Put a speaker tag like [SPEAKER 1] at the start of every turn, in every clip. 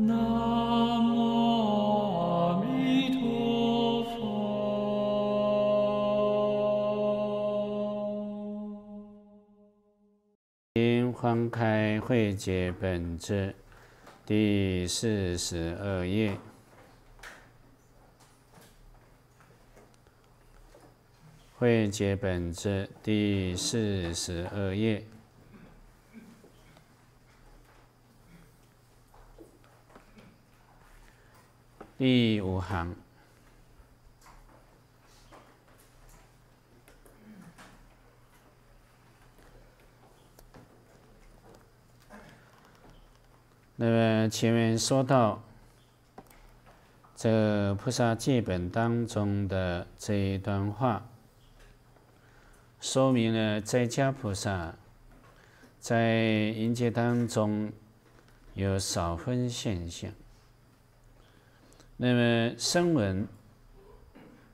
[SPEAKER 1] 南无阿弥陀佛。《心欢开会结本质》第四十二页，《会结本质》第四十二页。第五行。那么前面说到这《菩萨戒本》当中的这一段话，说明了在家菩萨在迎戒当中有少分现象。那么声闻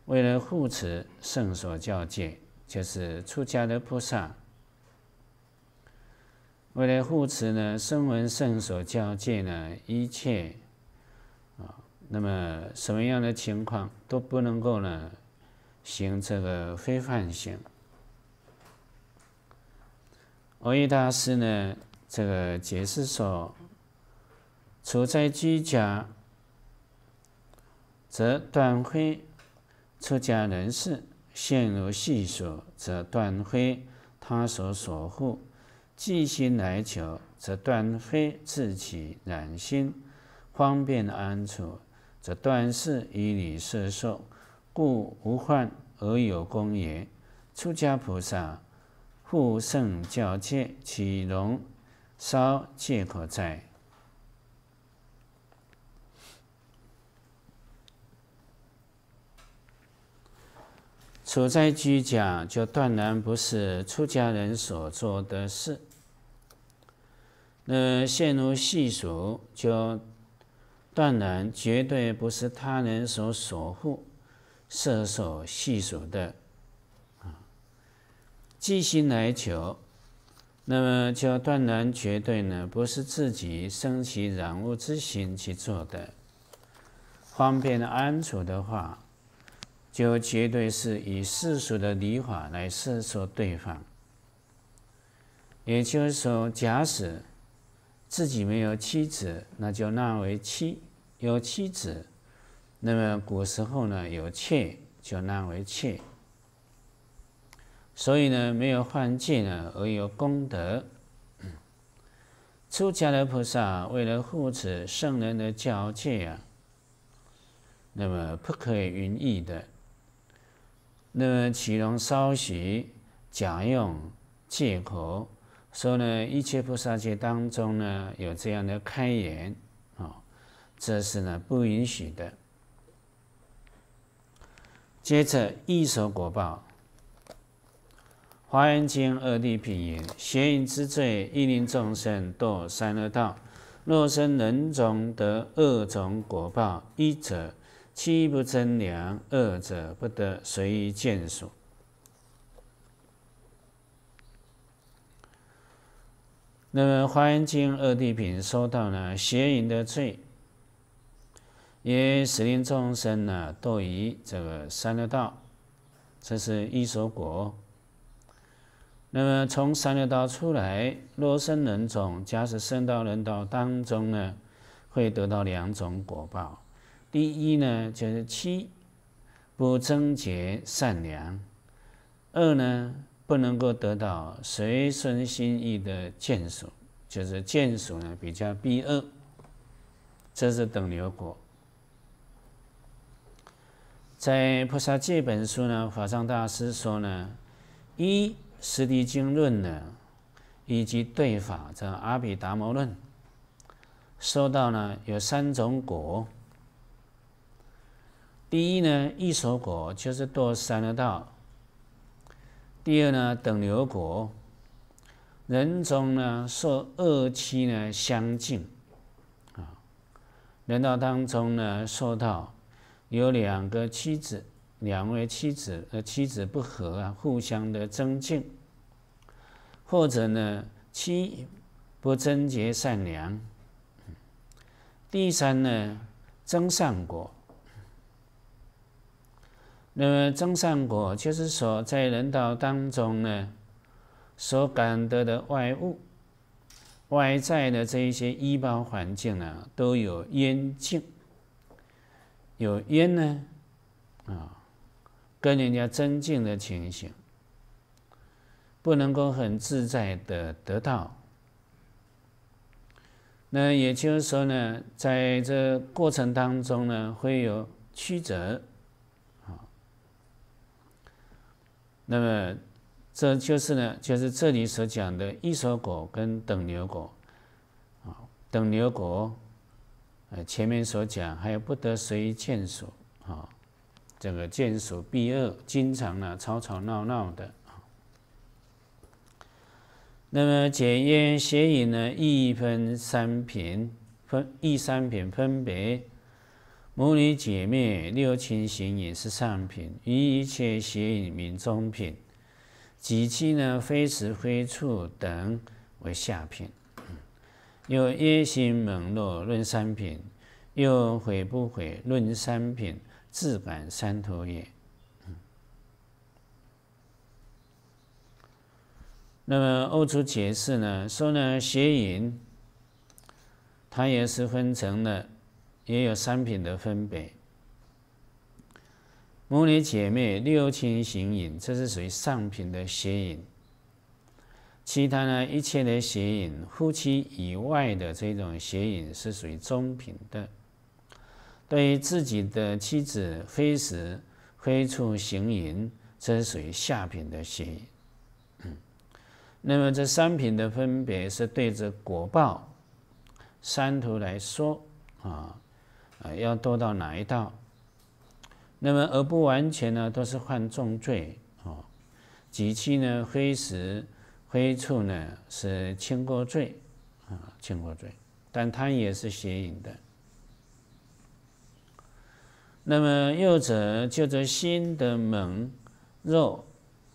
[SPEAKER 1] 为了护持圣所教戒，就是出家的菩萨，为了护持呢声闻圣所教戒呢一切，啊，那么什么样的情况都不能够呢行这个非犯行。阿育达斯呢这个解释说，处在居家。则断非出家人士陷入细数，则断非他所所护；既心来求，则断非自起染心，方便安处，则断是以理色受，故无患而有功也。出家菩萨护圣教戒，岂容稍借口哉？处在居家，就断然不是出家人所做的事；那陷入细数，就断然绝对不是他人所守护、摄守、细数的啊。心来求，那么就断然绝对呢，不是自己升起染物之心去做的。方便安处的话。就绝对是以世俗的礼法来摄受对方。也就是说，假使自己没有妻子，那就纳为妻；有妻子，那么古时候呢有妾就纳为妾。所以呢，没有犯戒呢，而有功德。出家的菩萨为了护持圣人的教戒啊，那么不可以云易的。那么起用稍许假用借口，说呢一切菩萨界当中呢有这样的开言啊，这是呢不允许的。接着一手果报，《华严经》二谛品言：邪淫之罪，一令众生堕三恶道。若生人中得恶种果报，一则。七不增粮，恶者不得随见数。那么《华严经》二地品说到呢，邪淫的罪，因为十念众生呢，堕于这个三六道，这是一所果。那么从三六道出来，若生人种，假使生到人道当中呢，会得到两种果报。第一呢，就是七不贞洁、善良；二呢，不能够得到随顺心意的眷属，就是眷属呢比较避恶。这是等流果。在《菩萨》这本书呢，法藏大师说呢，《一实地经论》呢，以及对法这阿毗达摩论》，说到呢，有三种果。第一呢，一熟果就是多三的道。第二呢，等流果，人中呢受恶妻呢相敬啊，人道当中呢受到有两个妻子，两位妻子呃妻子不和啊，互相的增进，或者呢妻不贞洁善良。第三呢，增上果。那么增上果就是说，在人道当中呢，所感得的外物、外在的这一些一般环境呢，都有烟境，有烟呢，啊，跟人家增进的情形，不能够很自在的得到。那也就是说呢，在这过程当中呢，会有曲折。那么，这就是呢，就是这里所讲的一手狗跟等牛狗啊，等牛狗，呃，前面所讲还有不得随见所啊，这个见所必恶，经常呢吵吵闹闹的啊。那么检验协议呢，一分三品分一三品分别。母女姐妹六亲行也是上品，与一切邪淫名中品，及其呢非时非处等为下品。又夜心猛落论三品，又悔不悔论三品，自感三途也。那么欧洲解释呢说呢邪淫，它也是分成了。也有三品的分别：母女姐妹六亲行影，这是属于上品的邪淫；其他呢，一切的邪淫，夫妻以外的这种邪淫是属于中品的；对于自己的妻子、非时、非处行淫，则属于下品的邪淫。那么这三品的分别，是对着果报三途来说啊。啊，要堕到哪一道？那么而不完全呢，都是犯重罪哦。几期呢，灰时、灰处呢，是轻过罪啊，轻过罪。但它也是邪淫的。那么又者，就着心的猛、肉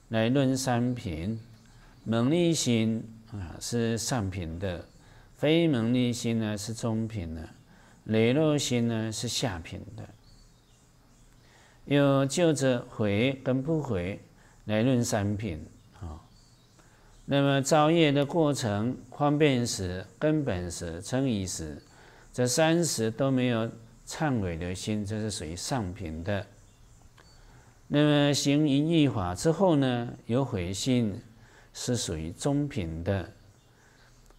[SPEAKER 1] 来论三品，猛力心啊是上品的，非猛力心呢是中品的。雷落心呢是下品的，有就着回跟不回来论三品啊。那么造业的过程、方便时、根本时、称意时，这三时都没有忏悔的心，这是属于上品的。那么行淫欲法之后呢，有悔心，是属于中品的。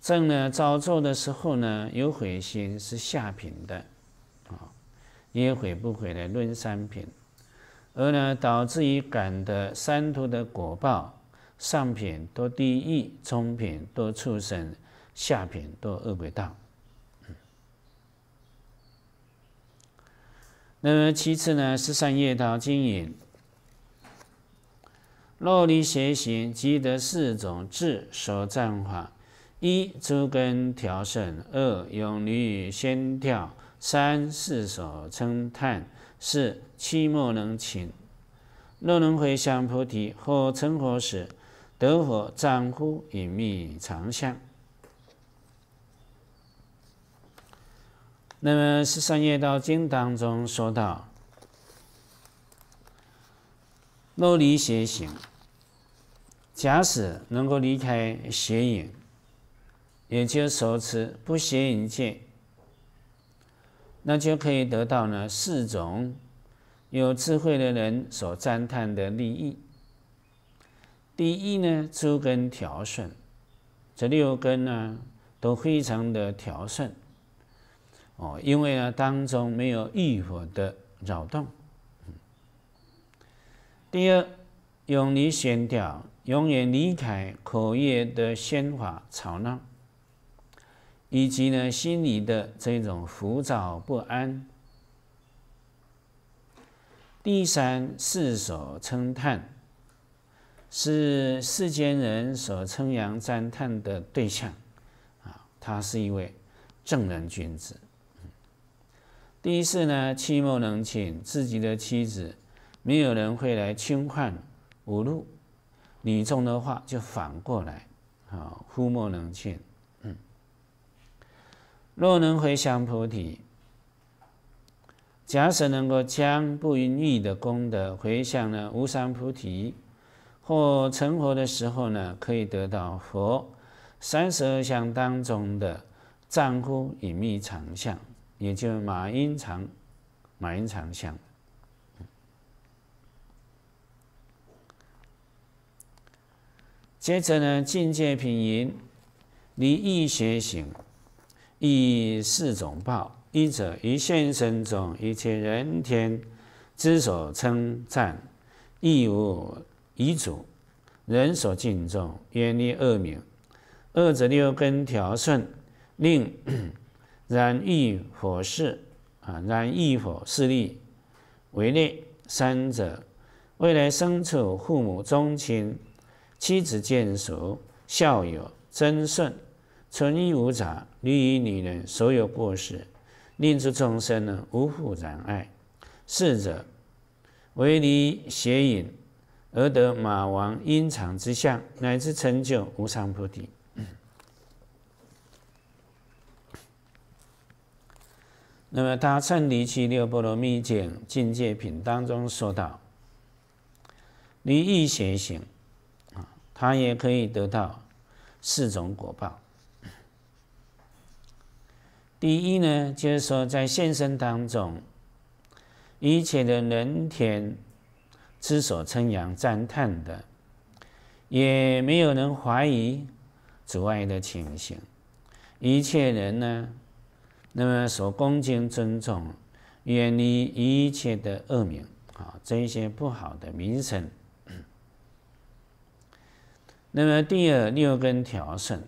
[SPEAKER 1] 正呢，造作的时候呢，有悔心是下品的，啊，也悔不悔的论三品，而呢导致于感的三途的果报：上品多地狱，中品多畜生，下品多恶鬼道。那么其次呢，是三业道经引，若离邪行，即得四种智所障法。一足根调顺，二勇力先跳，三四手称叹，四七莫能侵。若能回向菩提，或成佛时，得火丈夫隐秘长相？那么《十三业道经》当中说到：若离邪行，假使能够离开邪影，也就手持不邪淫戒，那就可以得到呢四种有智慧的人所赞叹的利益。第一呢，诸根调顺，这六根呢都非常的调顺哦，因为呢当中没有欲火的扰动。第二，远离喧调，永远离开口业的喧哗吵闹。以及呢，心里的这种浮躁不安。第三，世所称叹，是世间人所称扬赞叹的对象，啊，他是一位正人君子。第四呢，妻莫能请，自己的妻子没有人会来轻唤侮辱，女中的话就反过来，啊，夫莫能浅。若能回向菩提，假使能够将不云意的功德回向了无上菩提，或成佛的时候呢，可以得到佛三十二相当中的丈夫隐秘藏相，也就是马英藏，马英藏相。接着呢，境界品云：离欲学行。以四种报：一者于现生中一切人天之所称赞，亦无遗嘱；人所敬重，远离恶名。二者六根调顺，令 然欲佛事，啊，然欲佛势利为利。三者未来生处父母、宗亲、妻子、眷属、孝友、尊顺。纯一无杂，利于女人，所有过失，令诸众生呢无复然爱。是者为离邪淫，而得马王阴藏之相，乃至成就无上菩提。那么他《趁离七六波罗蜜经》境界品当中说到，离异邪行啊，他也可以得到四种果报。第一呢，就是说，在现生当中，一切的人天之所称扬赞叹的，也没有人怀疑阻碍的情形，一切人呢，那么所恭敬尊重，远离一切的恶名啊，这些不好的名声。那么第二，六根调顺。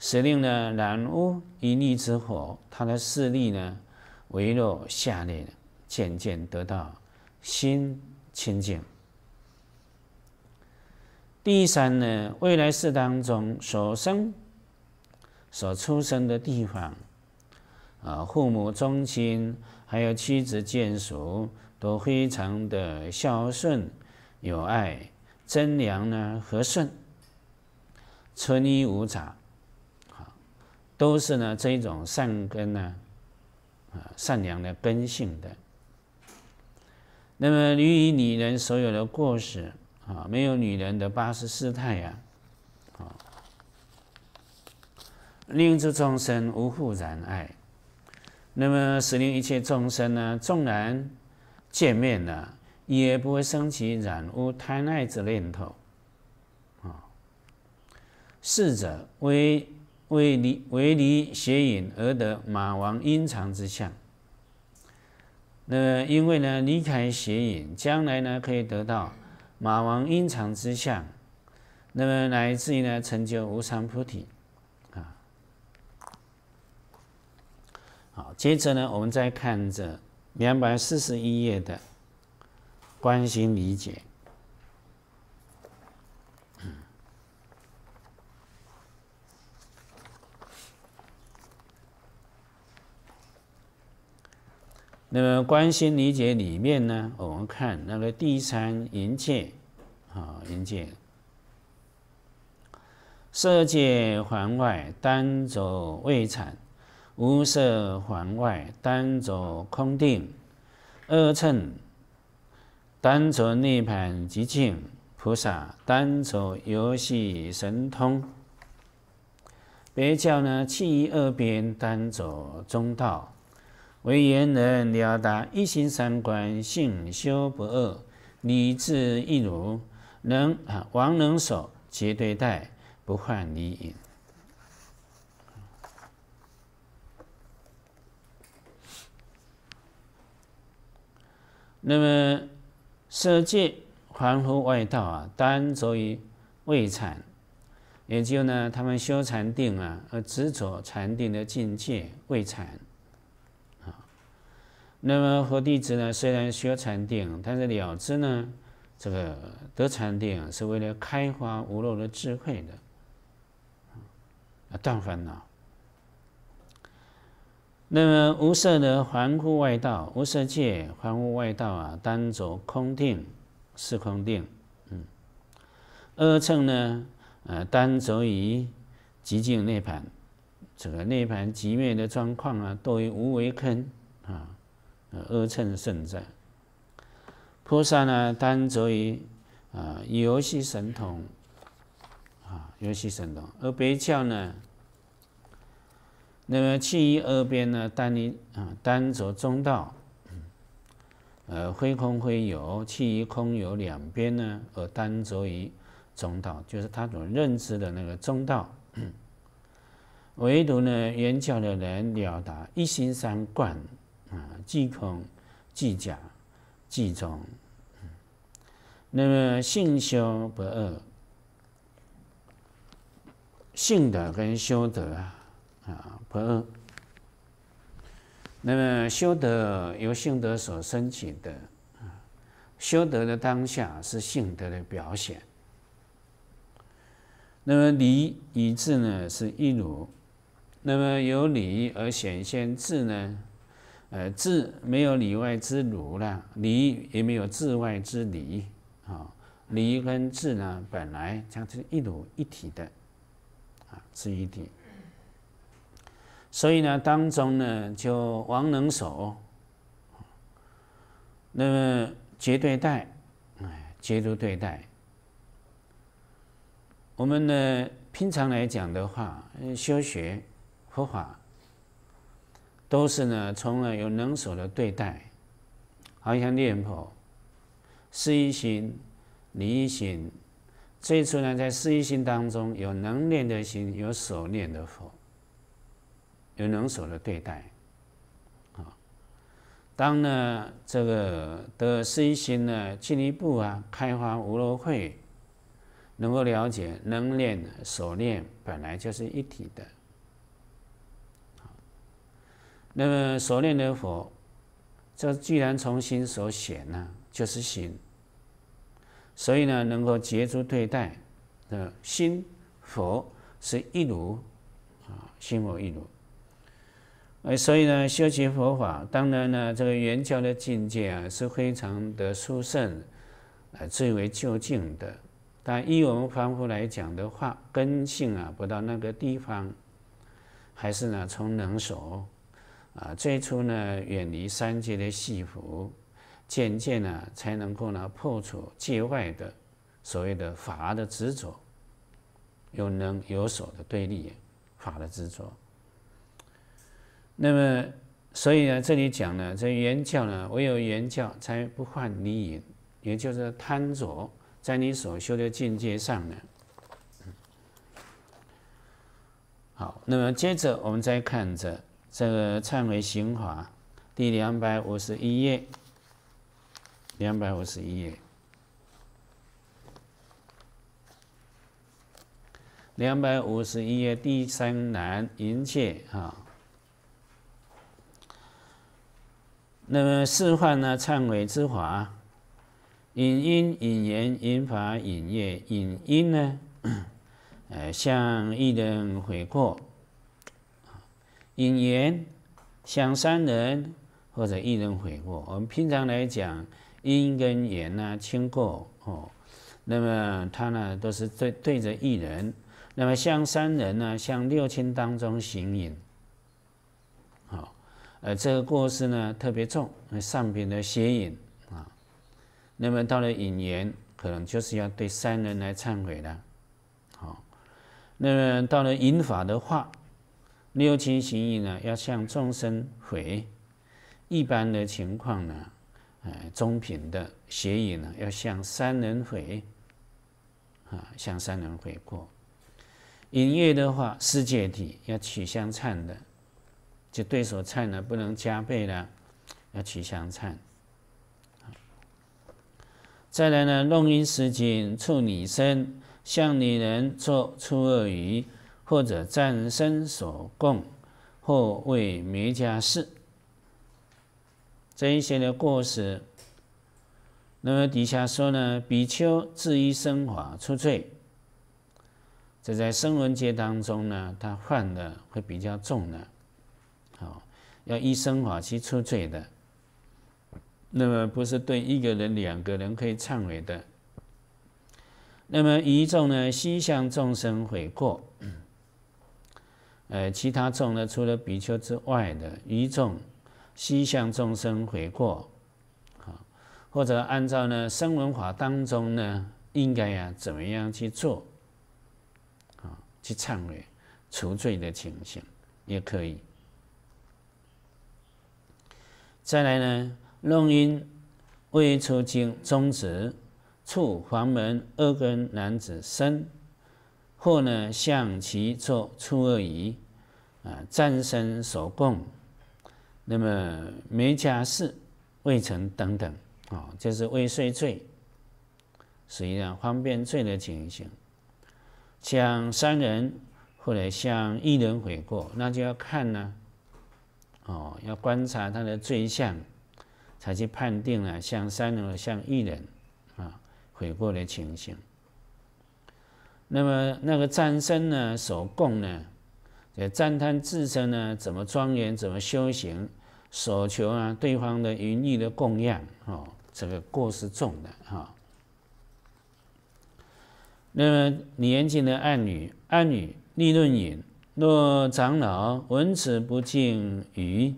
[SPEAKER 1] 使令呢，燃屋一逆之火，他的势力呢，微弱下劣，渐渐得到心清净。第三呢，未来世当中所生，所出生的地方，啊，父母、宗亲，还有妻子、眷属，都非常的孝顺、有爱、贞良呢，和顺，穿衣无杂。都是呢这一种善根呢，啊，善良的根性的。那么，于以女人所有的过失啊，没有女人的八十四态呀，啊，令诸众生无复染爱。那么，使令一切众生呢，纵然见面呢，也不会升起染污贪爱之念头。啊，逝者为。为离为离邪淫而得马王阴藏之相，那因为呢离开邪淫，将来呢可以得到马王阴藏之相，那么来自于呢成就无常菩提，啊，好，接着呢我们再看这两百四十一页的观心理解。那么观心理解里面呢，我们看那个第三禅云界，啊云界，色界环外单走未产，无色环外单走空定，二乘单走内盘寂静菩萨单走游戏神通，别教呢弃二边单走中道。为言人了达一心三观，性修不恶，理智一如能，啊王能守，皆对待，不患离隐。那么，色界、还复外道啊，单足于未禅，也就呢，他们修禅定啊，而执着禅定的境界未禅。那么和弟子呢，虽然学禅定，但是了知呢，这个得禅定是为了开发无漏的智慧的，啊，断烦恼。那么无色的环护外道，无色界环护外道啊，单足空定、是空定，嗯，二乘呢，呃，单足于极静涅盘，这个涅盘极灭的状况啊，多为无为坑啊。阿称圣者，菩萨呢，单着于啊游戏神通，啊游戏神通；而别教呢，那么弃于二边呢，单于啊单着中道，呃，非空非有，弃于空有两边呢，而单着于中道，就是他所认知的那个中道。唯独呢，圆教的人了达一心三观。啊，即空即假即中，那么性修不二，性德跟修德啊，啊不二。那么修德由性德所生起的啊，修德的当下是性德的表现。那么理与智呢，是一如，那么由理而显现智呢？呃，智没有里外之如了，理也没有自外之理啊。理跟智呢，本来它是一如一体的啊，是一体。所以呢，当中呢，就王能守，那么绝对待，哎，结对待。我们呢，平常来讲的话，修学佛法。都是呢，从而有能手的对待，好像念佛、思一心、理一心，最初呢，在思一心当中有能念的心，有手念的佛，有能手的对待。啊，当呢这个的思一心呢进一步啊，开发无漏慧，能够了解能练、手练本来就是一体的。那么所念的佛，这既然从心所显呢，就是心。所以呢，能够截出对待的心佛是一如啊，心佛一如。哎，所以呢，修习佛法，当然呢，这个圆教的境界啊，是非常的殊胜啊，最为究竟的。但依我们凡夫来讲的话，根性啊，不到那个地方，还是呢，从能所。啊，最初呢，远离三界的戏服，渐渐呢，才能够呢破除界外的所谓的法的执着，又能有所的对立，法的执着。那么，所以呢，这里讲呢，这原教呢，唯有原教才不患离隐，也就是贪着在你所修的境界上呢。好，那么接着我们再看这。这个忏悔刑法，第两百五十一页，两百五十一页，两百五十一页第三栏引解啊。那么示范呢？忏悔之法，引因、引言、引法、引业、引因呢？呃，向一人悔过。引言，向三人或者一人悔过。我们平常来讲，因跟缘呢，轻过哦。那么他呢，都是对对着一人。那么向三人呢，向六亲当中行引。好，呃，这个过失呢特别重，上品的邪引啊。那么到了引言，可能就是要对三人来忏悔的。好，那么到了引法的话。六亲行影呢，要向众生回；一般的情况呢，哎，中品的邪淫呢，要向三人回；啊，向三人回过。影业的话，世界体要取相忏的，就对手忏呢，不能加倍了，要取相忏。再来呢，弄音时净处女身，向女人做触恶语。或者战生所供，或为灭家事，这一些的过失。那么底下说呢，比丘自依生华出罪，这在声闻界当中呢，他犯的会比较重的。好，要依生华去出罪的。那么不是对一个人、两个人可以忏悔的。那么一众呢，悉向众生悔过。呃，其他众呢，除了比丘之外的余众，西向众生悔过，啊，或者按照呢《声文法》当中呢，应该呀怎么样去做，啊，去忏悔除罪的情形也可以。再来呢，弄因未出经终止，触房门恶根男子身。后呢，向其做出恶仪，啊，占生所供，那么没家事、未成等等，啊，这是未遂罪，实际上方便罪的情形。向三人或者向一人悔过，那就要看呢，哦，要观察他的罪相，才去判定了向三人向一人，啊，悔过的情形。那么那个赞身呢，所供呢，赞叹自身呢，怎么庄严，怎么修行，所求啊，对方的云雨的供养啊，这个过是重的啊。那么年轻的暗女，暗女立论云：若长老闻此不敬于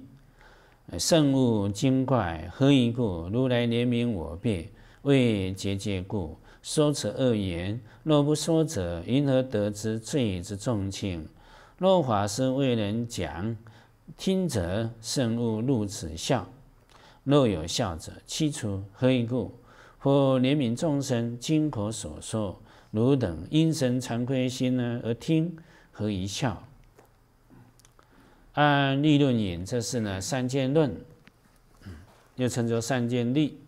[SPEAKER 1] 圣物精怪，何以故？如来怜悯我辈，为结界故。说此恶言，若不说者，因何得之罪之重轻？若法师未能讲，听者甚勿入此笑；若有笑者，其处何以故？或怜悯众生，今口所说，汝等因生惭愧心呢而听，何以笑？按立论言，这是呢三见论，又称作三见立。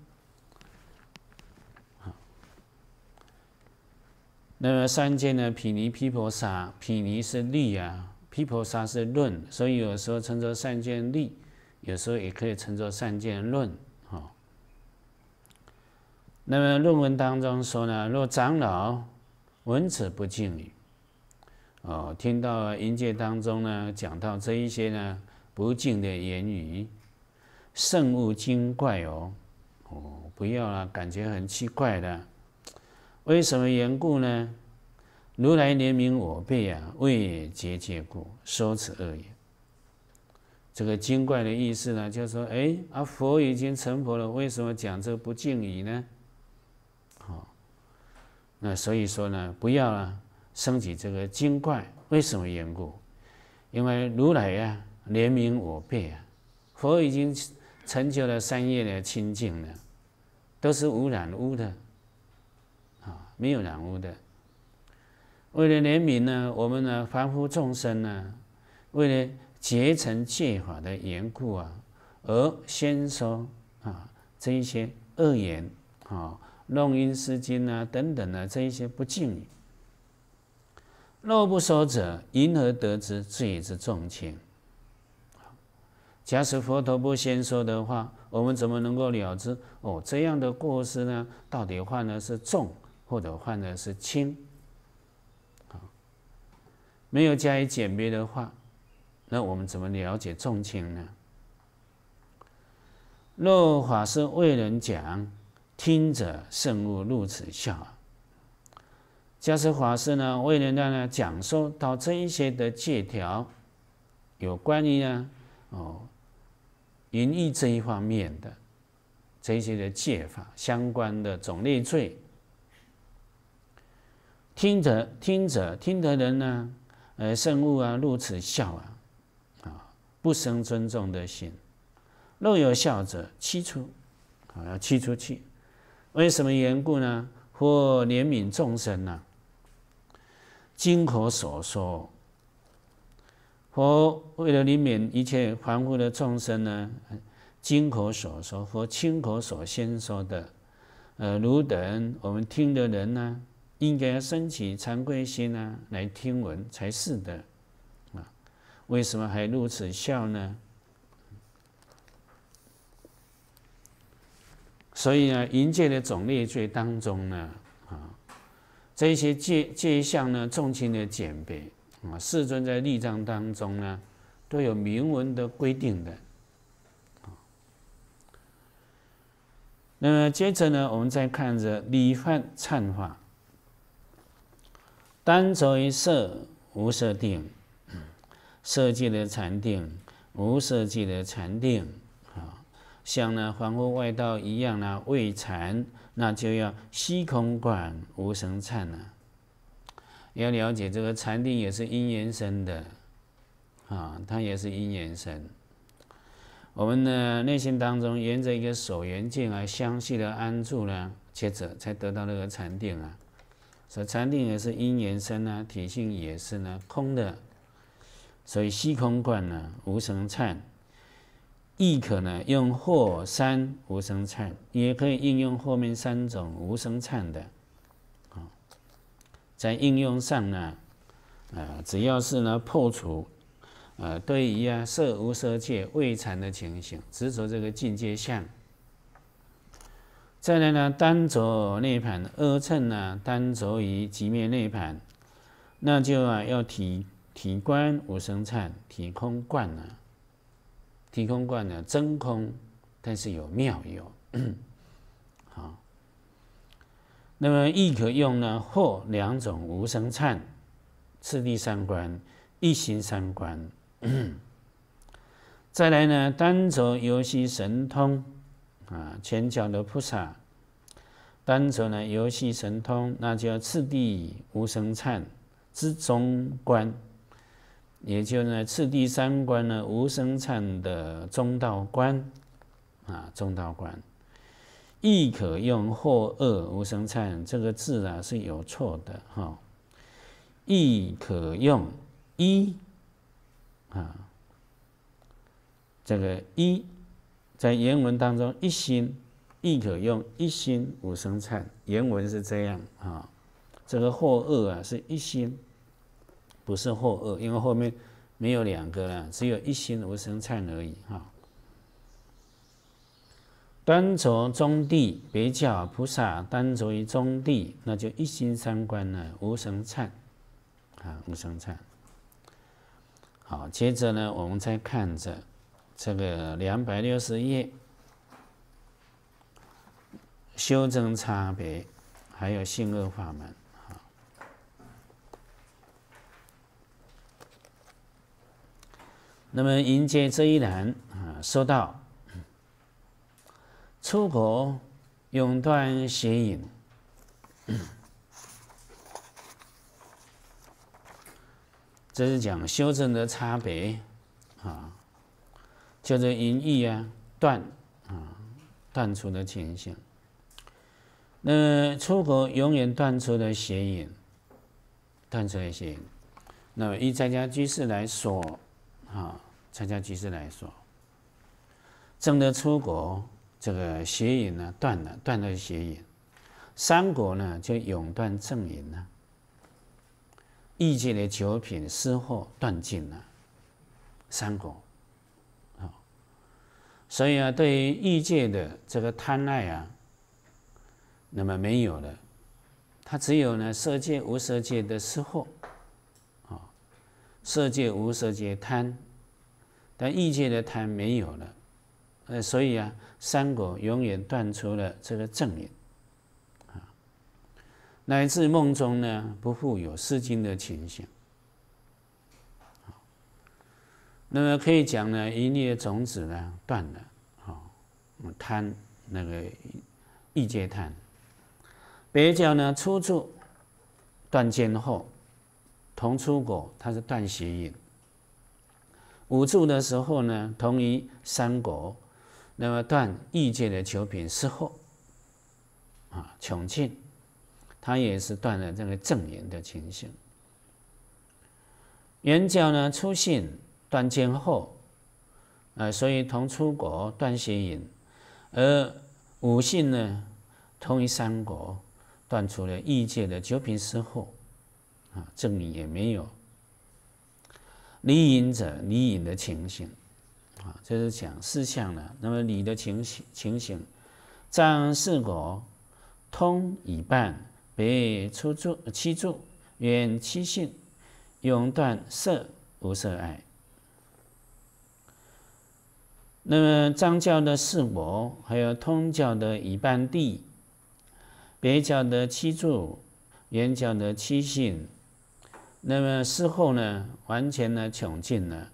[SPEAKER 1] 那么三界呢？毗尼、毗婆沙、毗尼是力啊，毗婆沙是论，所以有时候称作善见力，有时候也可以称作善见论。啊。那么论文当中说呢，若长老闻此不敬语，哦，听到音界当中呢，讲到这一些呢，不敬的言语，甚物精怪哦，哦，不要了，感觉很奇怪的。为什么缘故呢？如来怜悯我辈啊，为结界故，说此恶言。这个精怪的意思呢，就是说：哎，啊，佛已经成佛了，为什么讲这不净语呢？好，那所以说呢，不要啊，升起这个精怪。为什么缘故？因为如来啊，怜悯我辈啊，佛已经成就了三业的清净了，都是无染污的。没有染污的。为了怜悯呢，我们呢，凡夫众生呢，为了结成戒法的缘故啊，而先说啊这一些恶言啊，弄阴失经啊等等的这一些不敬语。若不说者，因而得知罪之重轻。假使佛陀不先说的话，我们怎么能够了知哦这样的过失呢？到底患的是重？或者患的是轻，没有加以鉴别的话，那我们怎么了解重轻呢？若法师未能讲，听者甚恶入此笑耳。假设法师呢未能呢讲说到这一些的戒条，有关于呢哦淫欲这一方面的这一些的戒法相关的种类罪。听者，听者，听的人呢？呃，生物啊，如此笑啊，啊，不生尊重的心，若有笑者，七出，啊，要七出去。为什么缘故呢？或怜悯众生呢？经口所说，佛为了怜悯一切凡夫的众生呢？经口所说，佛亲口所先说的，呃，如等我们听的人呢？应该要升起惭愧心啊，来听闻才是的，啊，为什么还如此笑呢？所以呢，淫戒的种类罪当中呢，啊，这些戒戒相项呢，重轻的鉴别啊，世尊在律章当中呢，都有明文的规定的。啊，那么接着呢，我们再看着礼发忏法。单着于色无色定，色界的禅定，无色界的禅定啊，像呢防护外道一样呢，未禅那就要虚空观无生禅呢，要了解这个禅定也是因缘生的啊，它也是因缘生。我们呢内心当中沿着一个所缘境啊，详细的安住呢，接着才得到那个禅定啊。所以禅定也是因缘生啊，体性也是呢，空的。所以虚空观呢，无生颤，亦可呢用或三无生颤，也可以应用后面三种无生颤的。啊，在应用上呢，啊，只要是呢破除，呃，对于啊色无色界未禅的情形，执着这个境界相。再来呢，单轴内盘阿撑呢，单轴仪极灭内盘，那就啊要提提观无声颤，提空观呢，提空观呢真空，但是有妙用。好，那么亦可用呢或两种无声颤，次第三观，一心三观。再来呢，单轴游戏神通。啊，前脚的菩萨，单则呢游戏神通，那叫次第无生忏之中观，也就呢次第三观呢无生忏的中道观，啊中道观，亦可用或恶无生忏这个字啊是有错的哈，亦可用一啊，这个一。在原文当中，一心亦可用一心无生忏。原文是这样啊，这个或恶啊是一心，不是或恶，因为后面没有两个了，只有一心无生忏而已哈。单着中地别教菩萨，单着于中地，那就一心三观呢，无生忏啊，无生忏。好，接着呢，我们再看着。这个两百六十页，修正差别，还有性恶法门啊。那么迎接这一栏啊，说到出国永断邪淫，这是讲修正的差别啊。就是淫欲啊断啊断除的情形。那出国永远断除了邪淫，断除的邪淫。那么以在家居士来说，啊，在家居士来说，正的出国这个邪淫呢断了，断了邪淫。三国呢就永断正淫了，异界的九品私货断尽了，三国。所以啊，对于欲界的这个贪爱啊，那么没有了，他只有呢色界、无色界的失惑，啊，色界、无色界贪，但欲界的贪没有了，呃，所以啊，三果永远断除了这个正念，啊，乃至梦中呢，不复有失经的情形。那么可以讲呢，一念的种子呢断了啊，贪那个异界贪，别教呢出住断见后同出果，它是断邪淫。五住的时候呢，同于三果，那么断异界的求品失后，啊穷尽，它也是断了这个正缘的情形。圆角呢出现。断兼后，啊，所以同出国断邪淫，而五性呢，同于三国，断除了异界的九品十后，啊，正里也没有离淫者离淫的情形，啊，这是讲四象了。那么你的情形情形，张四国通一半，别出住七住，远七性，永断色无色爱。那么藏教的四国，还有通教的一半地，北教的七柱，圆教的七信，那么事后呢，完全呢穷尽了，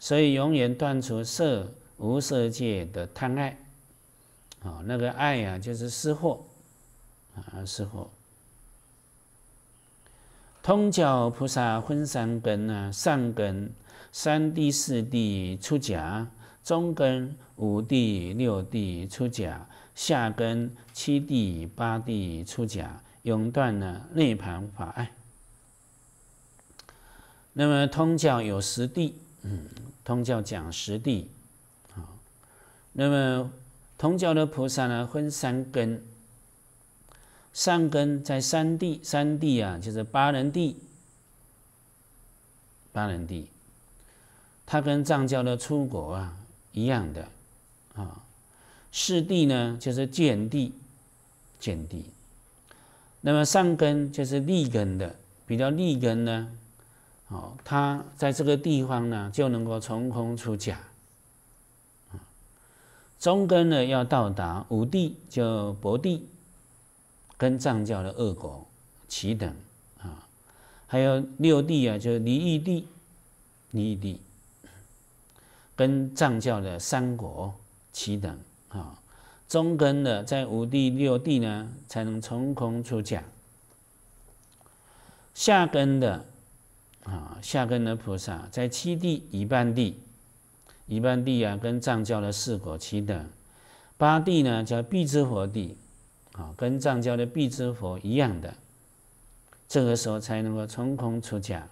[SPEAKER 1] 所以永远断除色无色界的贪爱啊，那个爱呀，就是失惑啊，失惑。通教菩萨分三根呢，上根、三地、四地出家。中根五地六地出假，下根七地八地出假，永断了内盘法碍。那么通教有十地，通教讲十地，好。那么通教的菩萨呢分三根，上根在三地，三地啊就是八人地，八人地，他跟藏教的出国啊。一样的，啊，四地呢就是见地，见地。那么上根就是立根的，比较立根呢，哦，他在这个地方呢就能够从空出假，啊，中根呢要到达五地，就薄地，跟藏教的恶果齐等啊，还有六地啊，就离异地，离异地。跟藏教的三国齐等啊，中根的在五帝六帝呢，才能从空出家；下根的啊，下根的菩萨在七帝一半地、一半地啊，跟藏教的四国齐等、八帝呢叫必之佛地啊，跟藏教的必之佛一样的，这个时候才能够从空出家。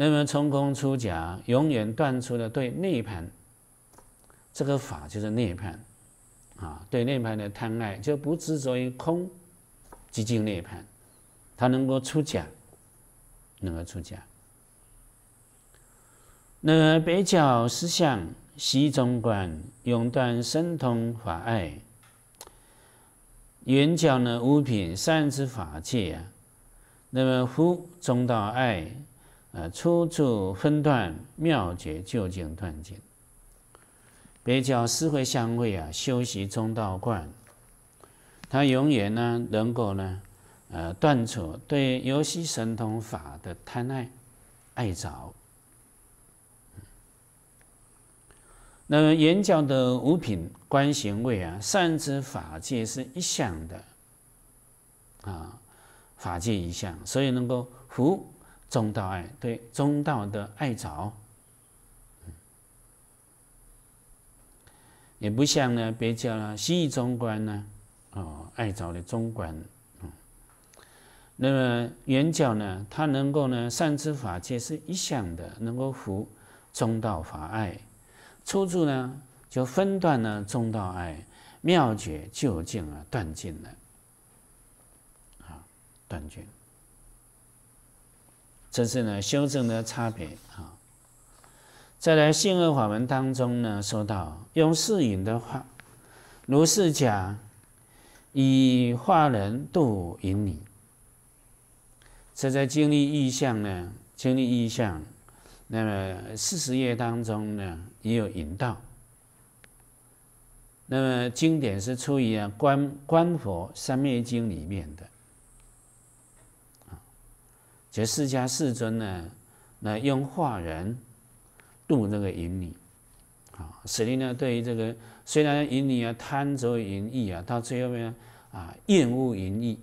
[SPEAKER 1] 那么从空出假，永远断除了对涅盘这个法，就是涅盘啊！对涅盘的贪爱就不执着于空，即经涅槃，他能够出假，能够出假。那北角思想西中观，永断神通法爱；远角呢，五品善之法界啊。那么夫中道爱。呃，初住分段妙觉究竟断尽，别教四会相位啊，修习中道观，他永远呢能够呢，呃，断除对游戏神通法的贪爱、爱着。那么，言教的五品观行位啊，善知法界是一向的啊，法界一向，所以能够服。中道爱对中道的爱着，也不像呢，别叫了西中观呢，哦，爱着的中观。那么圆角呢，它能够呢，善知法界是一向的，能够服中道法爱。出处呢，就分断呢，中道爱妙觉究竟啊，断尽了啊，断尽。这是呢修正的差别啊！再来性恶法门当中呢，说到用四隐的话，如是讲以化人度引你，这在经历意象呢，经历意象，那么四十页当中呢也有引道。那么经典是出于《啊《观观佛三昧经》里面的。这释迦世尊呢，那用化人度这个淫女，啊，所以呢，对于这个虽然淫女啊贪着淫欲啊，到最后面啊厌恶淫欲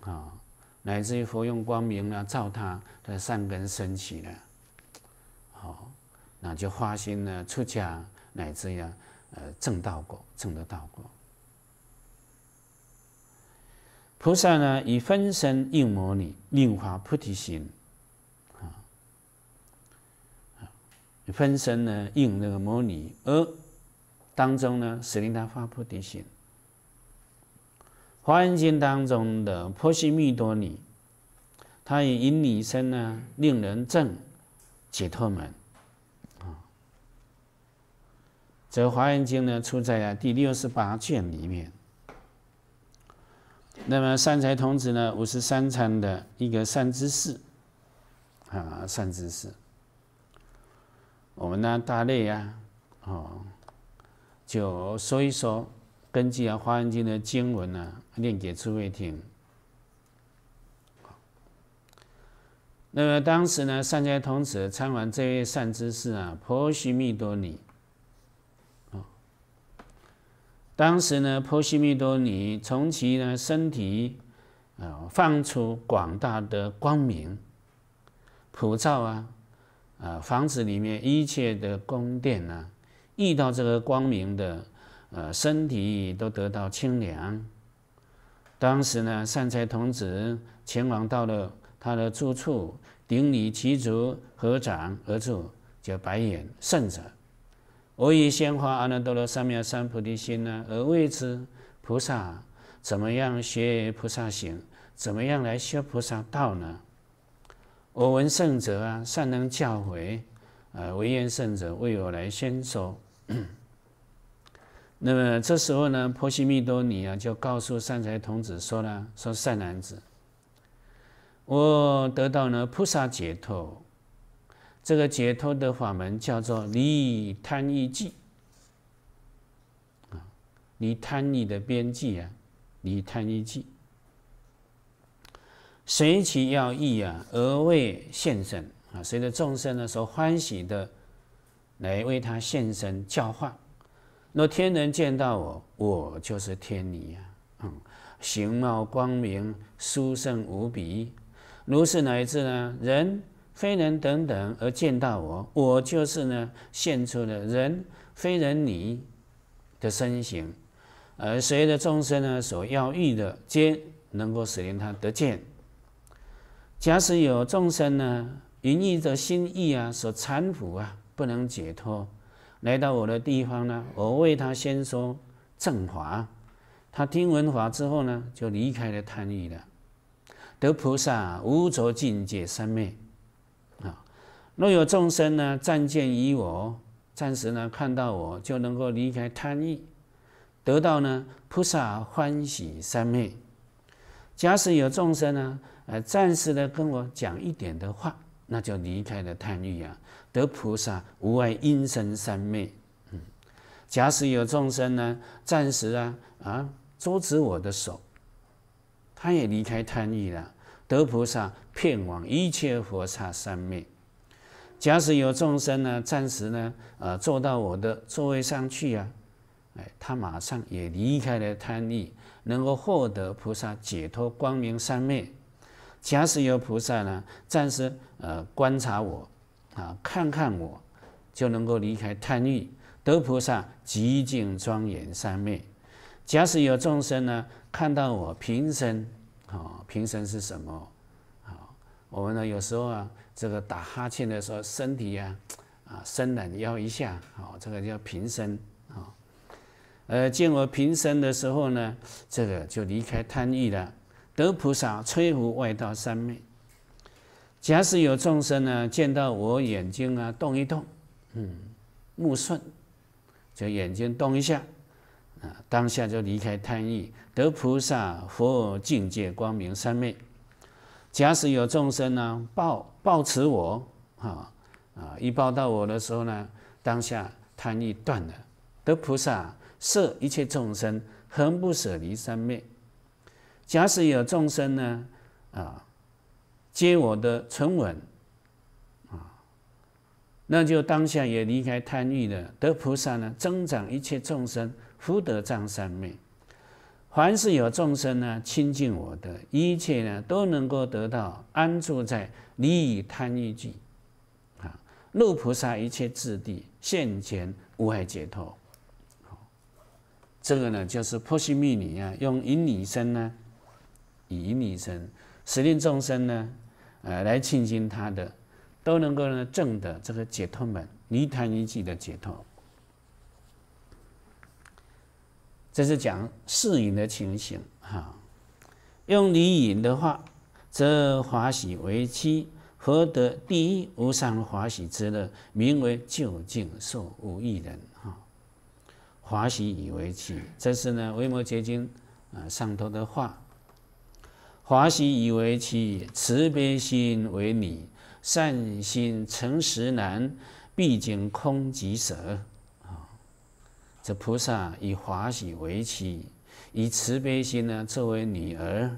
[SPEAKER 1] 啊，乃至于佛用光明呢照他的善根升起呢，好，那就发心呢出家，乃至于呃证道果，证得道果。菩萨呢，以分身应魔女，令发菩提心。啊啊，分身呢应那个魔女，而当中呢使令他发菩提心。《华严经》当中的婆悉密多女，她以引女身呢，令人证解脱门。啊，这华严经》呢，出在啊第六十八卷里面。那么善财童子呢，五十三参的一个善知识，啊，善知识，我们呢大类啊，哦，就说一说，根据啊《华严经》的经文呢，念给诸位听。那么当时呢，善财童子参完这位善知识啊，婆须密多尼。当时呢，波西密多尼从其呢身体，啊，放出广大的光明，普照啊，啊，房子里面一切的宫殿呢，遇到这个光明的，呃，身体都得到清凉。当时呢，善财童子前往到了他的住处，顶礼其足，合掌而坐，叫白眼圣者。我以先发阿耨多罗三藐三菩提心呢，而为之菩萨怎么样学菩萨行？怎么样来修菩萨道呢？我闻圣者啊，善能教诲，呃，唯言圣者为我来宣说。那么这时候呢，婆悉密多尼啊，就告诉善财童子说了：“说善男子，我得到呢菩萨解脱。”这个解脱的法门叫做离贪欲记啊，离贪欲的边际啊，离贪欲记。随其要义啊而为现身啊，随着众生呢所欢喜的来为他现身教化。若天人见到我，我就是天尼呀，嗯，形貌光明殊胜无比。如是乃至呢人。非人等等而见到我，我就是呢，现出的人、非人、你的身形，而所有的众生呢，所要遇的皆能够使令他得见。假使有众生呢，因意的心意啊，所缠缚啊，不能解脱，来到我的地方呢，我为他先说正法，他听闻法之后呢，就离开了贪欲了，得菩萨无着境界三昧。若有众生呢，暂见于我，暂时呢看到我就能够离开贪欲，得到呢菩萨欢喜三昧。假使有众生呢，呃，暂时的跟我讲一点的话，那就离开了贪欲啊，得菩萨无碍因生三昧。嗯，假使有众生呢，暂时啊啊，捉持我的手，他也离开贪欲了，得菩萨骗往一切佛刹三昧。假使有众生呢，暂时呢，呃，坐到我的座位上去啊，哎，他马上也离开了贪欲，能够获得菩萨解脱光明三昧。假使有菩萨呢，暂时呃观察我，啊，看看我，就能够离开贪欲得菩萨极净庄严三昧。假使有众生呢，看到我平生，啊，平生是什么？啊，我们呢，有时候啊。这个打哈欠的时候，身体啊，啊，伸懒腰一下，好，这个叫平身啊。呃，见我平身的时候呢，这个就离开贪欲了。得菩萨摧伏外道三昧。假使有众生呢，见到我眼睛啊动一动，嗯，目顺，就眼睛动一下啊，当下就离开贪欲。得菩萨佛境界光明三昧。假使有众生呢，抱抱持我，啊啊，一抱到我的时候呢，当下贪欲断了，得菩萨摄一切众生，恒不舍离三昧。假使有众生呢，啊，接我的唇吻，啊，那就当下也离开贪欲了，得菩萨呢增长一切众生福德障三昧。凡是有众生呢，亲近我的一切呢，都能够得到安住在离以贪欲地。啊，入菩萨一切智地现前无碍解脱。这个呢，就是波媳密女啊，用引女身呢，引女身使令众生呢，呃，来亲近他的，都能够呢证得这个解脱门，离贪欲地的解脱。这是讲四隐的情形哈。用离隐的话，则华喜为妻，何得第一无上华喜之乐，名为究竟受无异人哈。华喜以为妻，这是呢《维摩诘经》啊上头的话。华喜以为妻，慈悲心为女，善心诚实男，毕竟空即舍。这菩萨以华喜为妻，以慈悲心呢作为女儿，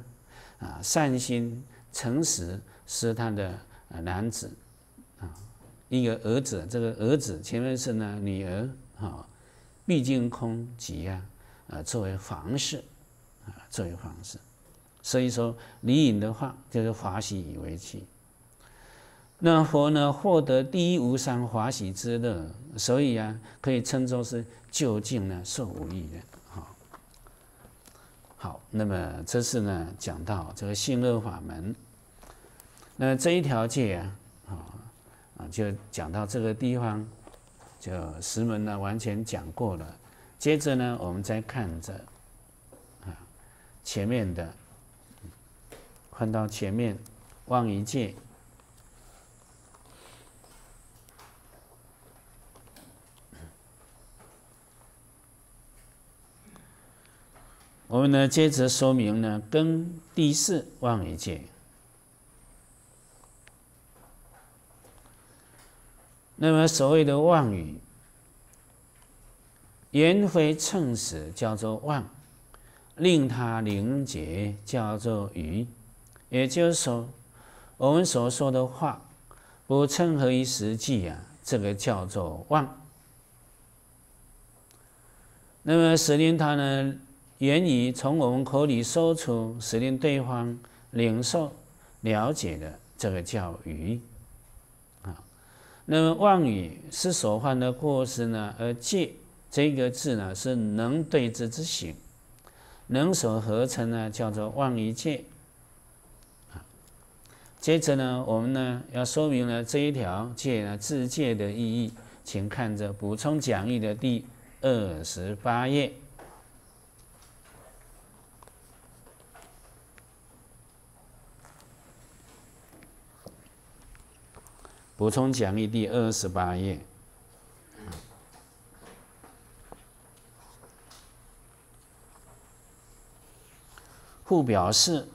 [SPEAKER 1] 啊，善心诚实是他的男子，啊，一个儿子。这个儿子前面是呢女儿，啊，毕竟空寂啊，啊，作为房事，啊，作为房事。所以说李隐的话就是华喜以为妻，那佛呢获得第一无上华喜之乐，所以啊，可以称作是。究竟呢，是无意的，啊。好，那么这次呢，讲到这个信乐法门，那这一条界啊，啊，就讲到这个地方，就石门呢，完全讲过了。接着呢，我们再看着啊前面的，换到前面望一界。我们呢，接着说明呢，跟第四妄语界。那么所谓的妄语，言非称实叫做妄，令他凝结叫做愚。也就是说，我们所说的话不称合于实际啊，这个叫做妄。那么使令他呢？源于从我们口里说出，使令对方领受、了解的，这个叫语啊。那么妄语是所犯的过失呢，而戒这个字呢，是能对之之行，能所合成呢，叫做妄语戒啊。接着呢，我们呢要说明了这一条戒呢自戒的意义，请看着补充讲义的第二十八页。补充讲义第二十八页，互表示。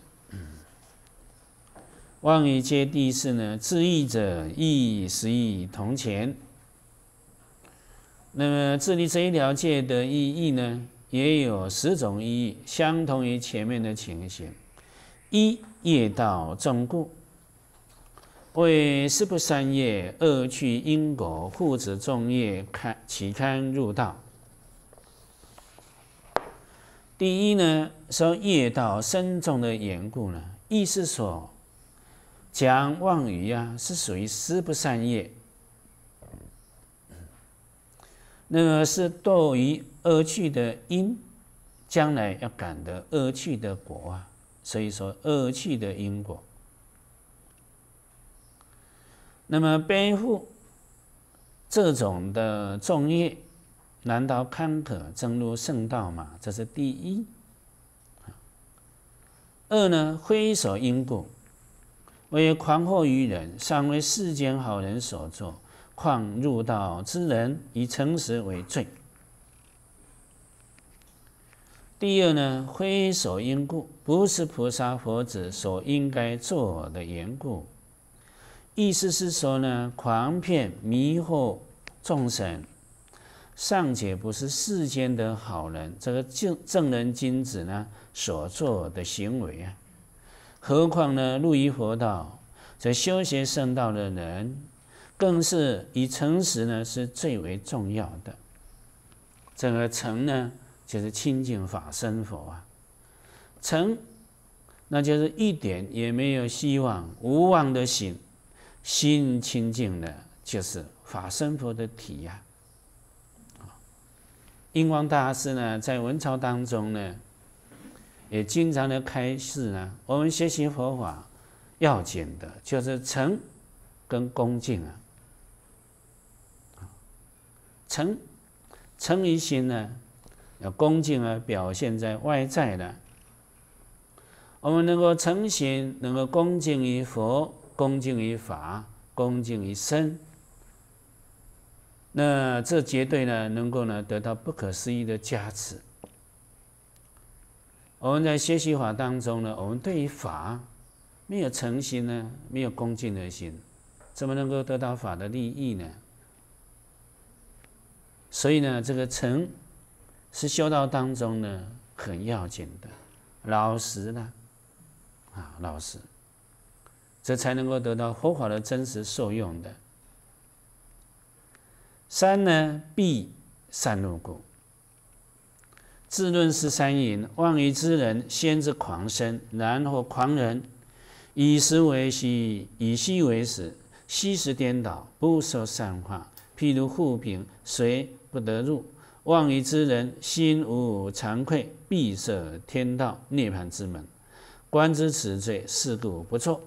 [SPEAKER 1] 望语戒第一次呢，自义者一实义同前。那么自立这一条界的意义呢，也有十种意义，相同于前面的情形。一业道正故。为十不善业，恶趣因果，护持众业，堪启堪入道。第一呢，说业道深重的缘故呢，意思说讲妄语啊，是属于十不善业，那个是堕于恶趣的因，将来要感得恶趣的果啊，所以说恶趣的因果。那么背负这种的重业，难道堪可正入圣道吗？这是第一。二呢，挥手因故，为狂惑于人，尚为世间好人所作，况入道之人以诚实为罪。第二呢，挥手因故，不是菩萨佛子所应该做的缘故。意思是说呢，狂骗迷惑众生，尚且不是世间的好人，这个正正人君子呢所做的行为啊。何况呢，入于佛道，则修学圣道的人，更是以诚实呢是最为重要的。这个诚呢，就是清净法身佛啊，诚，那就是一点也没有希望、无望的心。心清净呢，就是法身佛的体呀。啊，印光大师呢，在文朝当中呢，也经常的开示呢，我们学习佛法要紧的就是诚跟恭敬啊。诚，诚于心呢，要恭敬啊，表现在外在的。我们能够诚心，能够恭敬于佛。恭敬于法，恭敬于身，那这绝对呢，能够呢得到不可思议的加持。我们在学习法当中呢，我们对于法没有诚心呢，没有恭敬的心，怎么能够得到法的利益呢？所以呢，这个诚是修道当中呢很要紧的，老实呢，啊，老实。则才能够得到佛法的真实受用的。三呢，必善入故。自论是三淫，妄欲之人先之狂生，然后狂人以实为虚，以虚为实，虚实颠倒，不说善话，譬如护饼，谁不得入。妄欲之人心无惭愧，必舍天道涅槃之门。观之此罪，是故不错。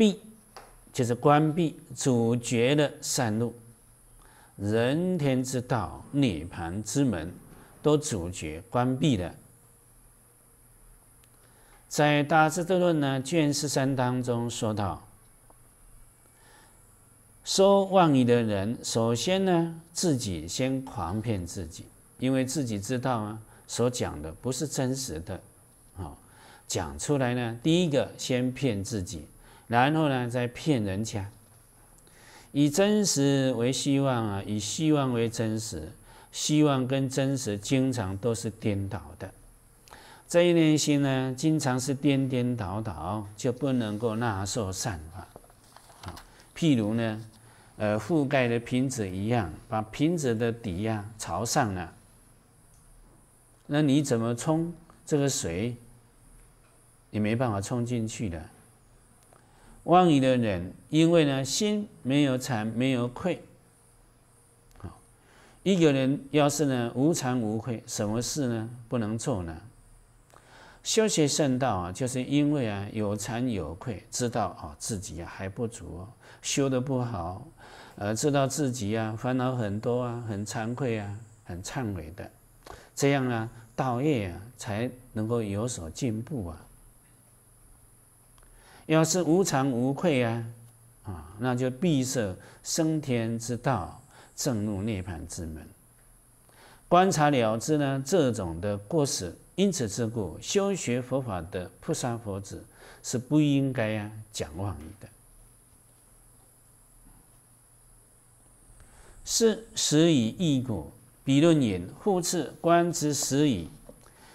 [SPEAKER 1] 闭，就是关闭主角的善路，人天之道、涅槃之门都主角关闭的。在《大智度论》呢卷十三当中说到，说妄语的人，首先呢自己先狂骗自己，因为自己知道啊所讲的不是真实的啊，讲出来呢，第一个先骗自己。然后呢，再骗人家，以真实为希望啊，以希望为真实，希望跟真实经常都是颠倒的。这一念心呢，经常是颠颠倒倒，就不能够纳受善法。譬如呢，呃，覆盖的瓶子一样，把瓶子的底呀朝上啊，那你怎么冲这个水，你没办法冲进去的。妄语的人，因为呢，心没有惭，没有愧。好，一个人要是呢，无惭无愧，什么事呢，不能做呢？修学圣道啊，就是因为啊，有惭有愧，知道啊，自己啊，还不足，修的不好，呃，知道自己啊，烦恼很多啊，很惭愧啊，很忏悔的，这样呢，道业啊，才能够有所进步啊。要是无惭无愧啊，啊，那就闭塞升天之道，正入涅盘之门。观察了之呢，这种的过失，因此之故，修学佛法的菩萨佛子是不应该啊讲妄语的。是时以异果，比论言复次观之时矣，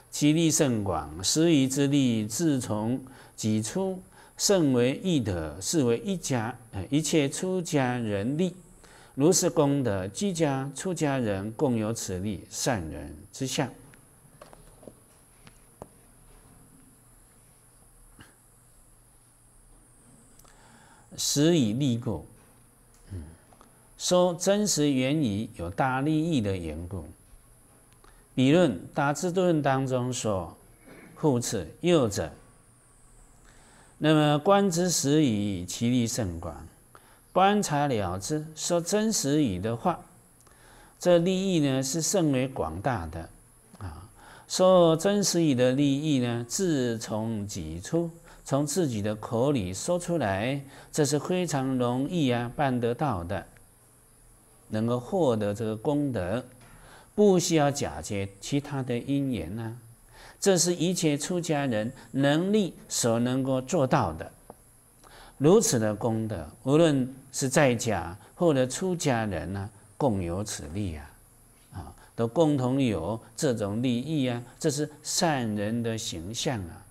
[SPEAKER 1] 其利甚广。时以之利，自从己出。甚为易德，是为一家。一切出家人利，如是功德，居家出家人共有此利，善人之相。时以利故，说真实源于有大利益的缘故。比论大智度论当中说：护此右者。那么观之实矣，其利甚广。观察了之，说真实语的话，这利益呢是甚为广大的啊！说真实语的利益呢，自从己出，从自己的口里说出来，这是非常容易啊，办得到的，能够获得这个功德，不需要假借其他的因缘呢。这是一切出家人能力所能够做到的，如此的功德，无论是在家或者出家人呢，共有此利啊，啊，都共同有这种利益啊，这是善人的形象啊，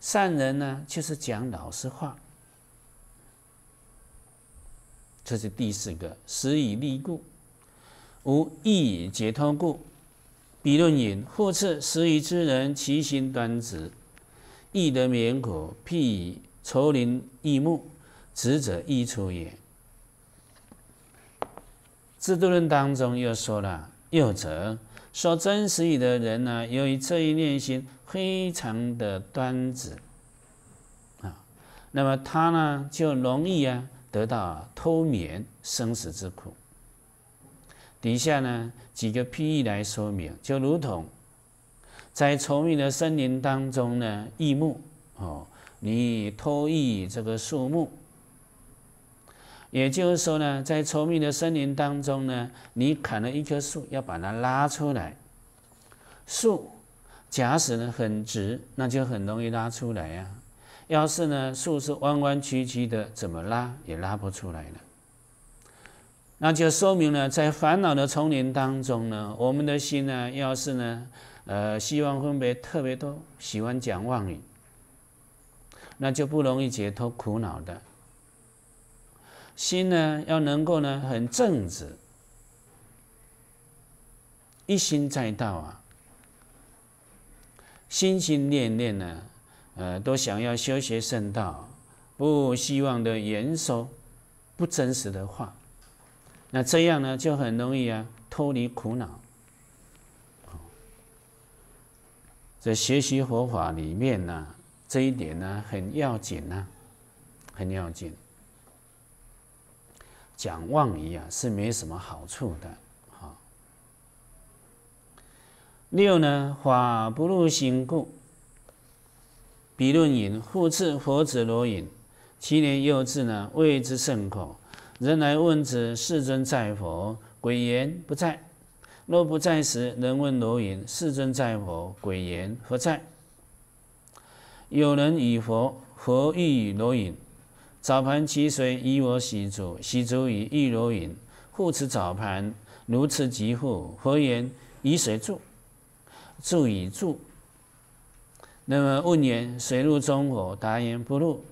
[SPEAKER 1] 善人呢，就是讲老实话，这是第四个，施以利故，无益解脱故。比论云：复次，实语之人，其心端直，易得免苦；譬以愁林易木，直者易出也。制度论当中又说了，又则说真实语的人呢，由于这一念心非常的端直啊，那么他呢就容易啊得到脱免生死之苦。底下呢几个譬喻来说明，就如同在稠密的森林当中呢，异木哦，你偷异这个树木，也就是说呢，在稠密的森林当中呢，你砍了一棵树，要把它拉出来，树假使呢很直，那就很容易拉出来呀；要是呢树是弯弯曲曲的，怎么拉也拉不出来了。那就说明了，在烦恼的丛林当中呢，我们的心呢，要是呢，呃，希望分别特别多，喜欢讲妄语，那就不容易解脱苦恼的心呢，要能够呢很正直，一心在道啊，心心念念呢，呃，都想要修学圣道，不希望的言说不真实的话。那这样呢，就很容易啊脱离苦恼。在学习佛法里面呢，这一点呢很要紧呐，很要紧。讲妄语啊，是没什么好处的。好。六呢，法不入心故，彼论云：复次佛子罗云，其年幼智呢，谓之甚口。人来问之，世尊在否？鬼言不在。若不在时，人问罗云：世尊在否？鬼言何在。有人以佛，佛欲以罗云。早盘其水以我洗足，洗足以欲如云。互持早盘，如此及互。佛言：以水住？住以住。那么问言：水入中火，答言不入。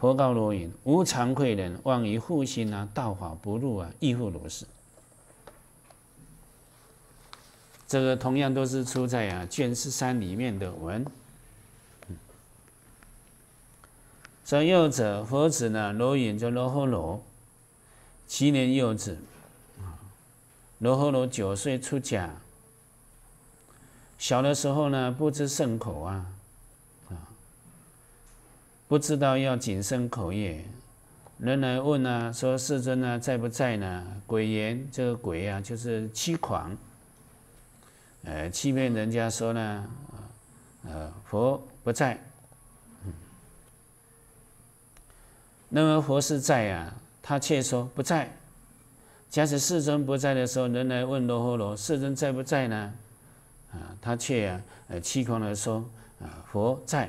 [SPEAKER 1] 佛告罗云无惭愧人忘于护心啊，道法不入啊，亦复如是。这个同样都是出在啊卷十三里面的文。左右者佛子呢罗云叫罗侯罗，七年幼子啊罗侯罗九岁出家，小的时候呢不知圣口啊。不知道要谨慎口业，人来问呢，说世尊啊，在不在呢？鬼言这个鬼啊，就是欺狂，呃，欺骗人家说呢，呃，佛不在。那么佛是在啊，他却说不在。假使世尊不在的时候，人来问罗侯罗，世尊在不在呢？啊，他却啊，呃，欺狂的说啊，佛在。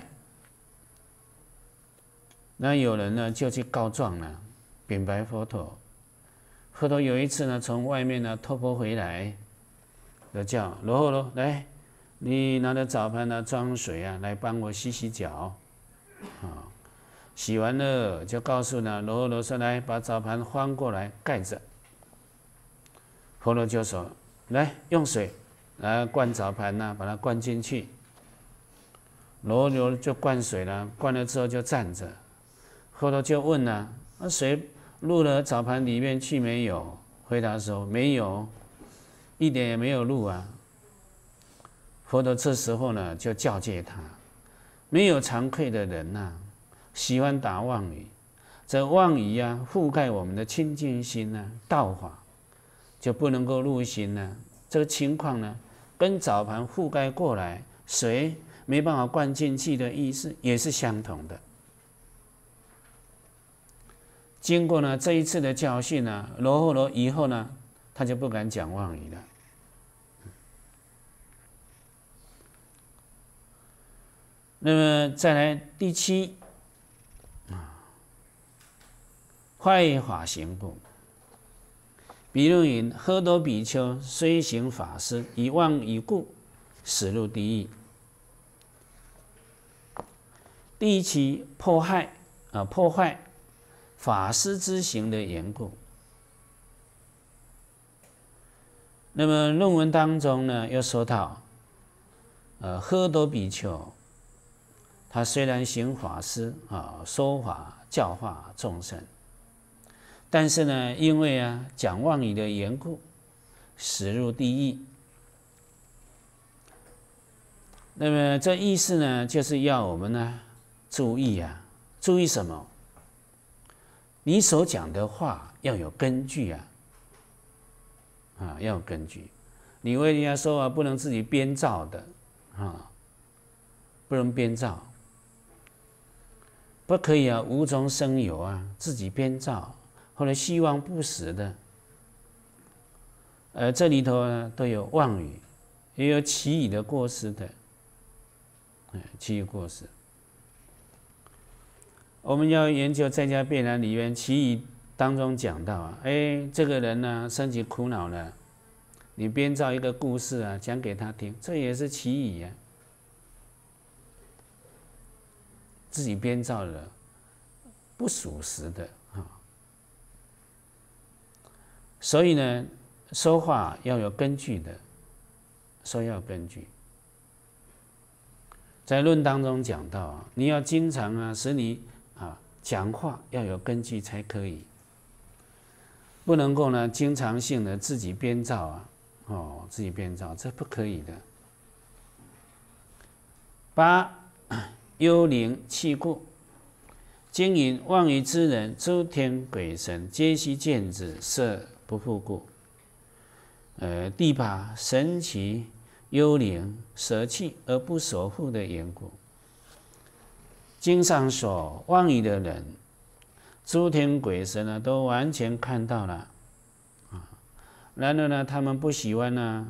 [SPEAKER 1] 那有人呢就去告状了，禀白佛陀。佛陀有一次呢从外面呢托钵回来，就叫罗睺罗来，你拿着澡盆呢装水啊来帮我洗洗脚，啊，洗完了就告诉呢罗睺罗说来把澡盆翻过来盖着。佛陀就说来用水来灌澡盆呐，把它灌进去。罗罗就灌水了，灌了之后就站着。佛陀就问呢，那谁入了早盘里面去没有？回答说没有，一点也没有入啊。佛陀这时候呢就教诫他，没有惭愧的人呐，喜欢打妄语，这妄语啊覆盖我们的清净心呢，道法就不能够入心呢。这个情况呢，跟早盘覆盖过来谁没办法灌进去的意思也是相同的。经过呢这一次的教训呢，罗后罗以后呢，他就不敢讲妄语了。那么再来第七啊，坏法行故。比如云何多比丘虽行法师，以妄一故，死入地狱。第七破坏啊破坏。法师之行的缘故。那么论文当中呢，又说到，呃，喝多比丘，他虽然行法师啊，说法教化众生，但是呢，因为啊讲妄语的缘故，死入地狱。那么这意思呢，就是要我们呢注意啊，注意什么？你所讲的话要有根据啊，啊，要有根据。你为人家说话不能自己编造的，啊，不能编造，不可以啊，无中生有啊，自己编造或者希望不实的。呃，这里头呢都有妄语，也有起语的过失的，嗯，起语过失。我们要研究在家辩论里面，其语当中讲到啊，哎，这个人呢，身起苦恼了，你编造一个故事啊，讲给他听，这也是其语呀，自己编造的，不属实的啊。所以呢，说话要有根据的，说要根据。在论当中讲到啊，你要经常啊，使你。讲话要有根据才可以，不能够呢经常性的自己编造啊，哦，自己编造这不可以的。八幽灵气故，经营妄语之人，诸天鬼神皆悉见之，是不复故。呃，第八神奇幽灵舍弃而不守护的缘故。经常说妄语的人，诸天鬼神呢都完全看到了啊。然后呢，他们不喜欢呢，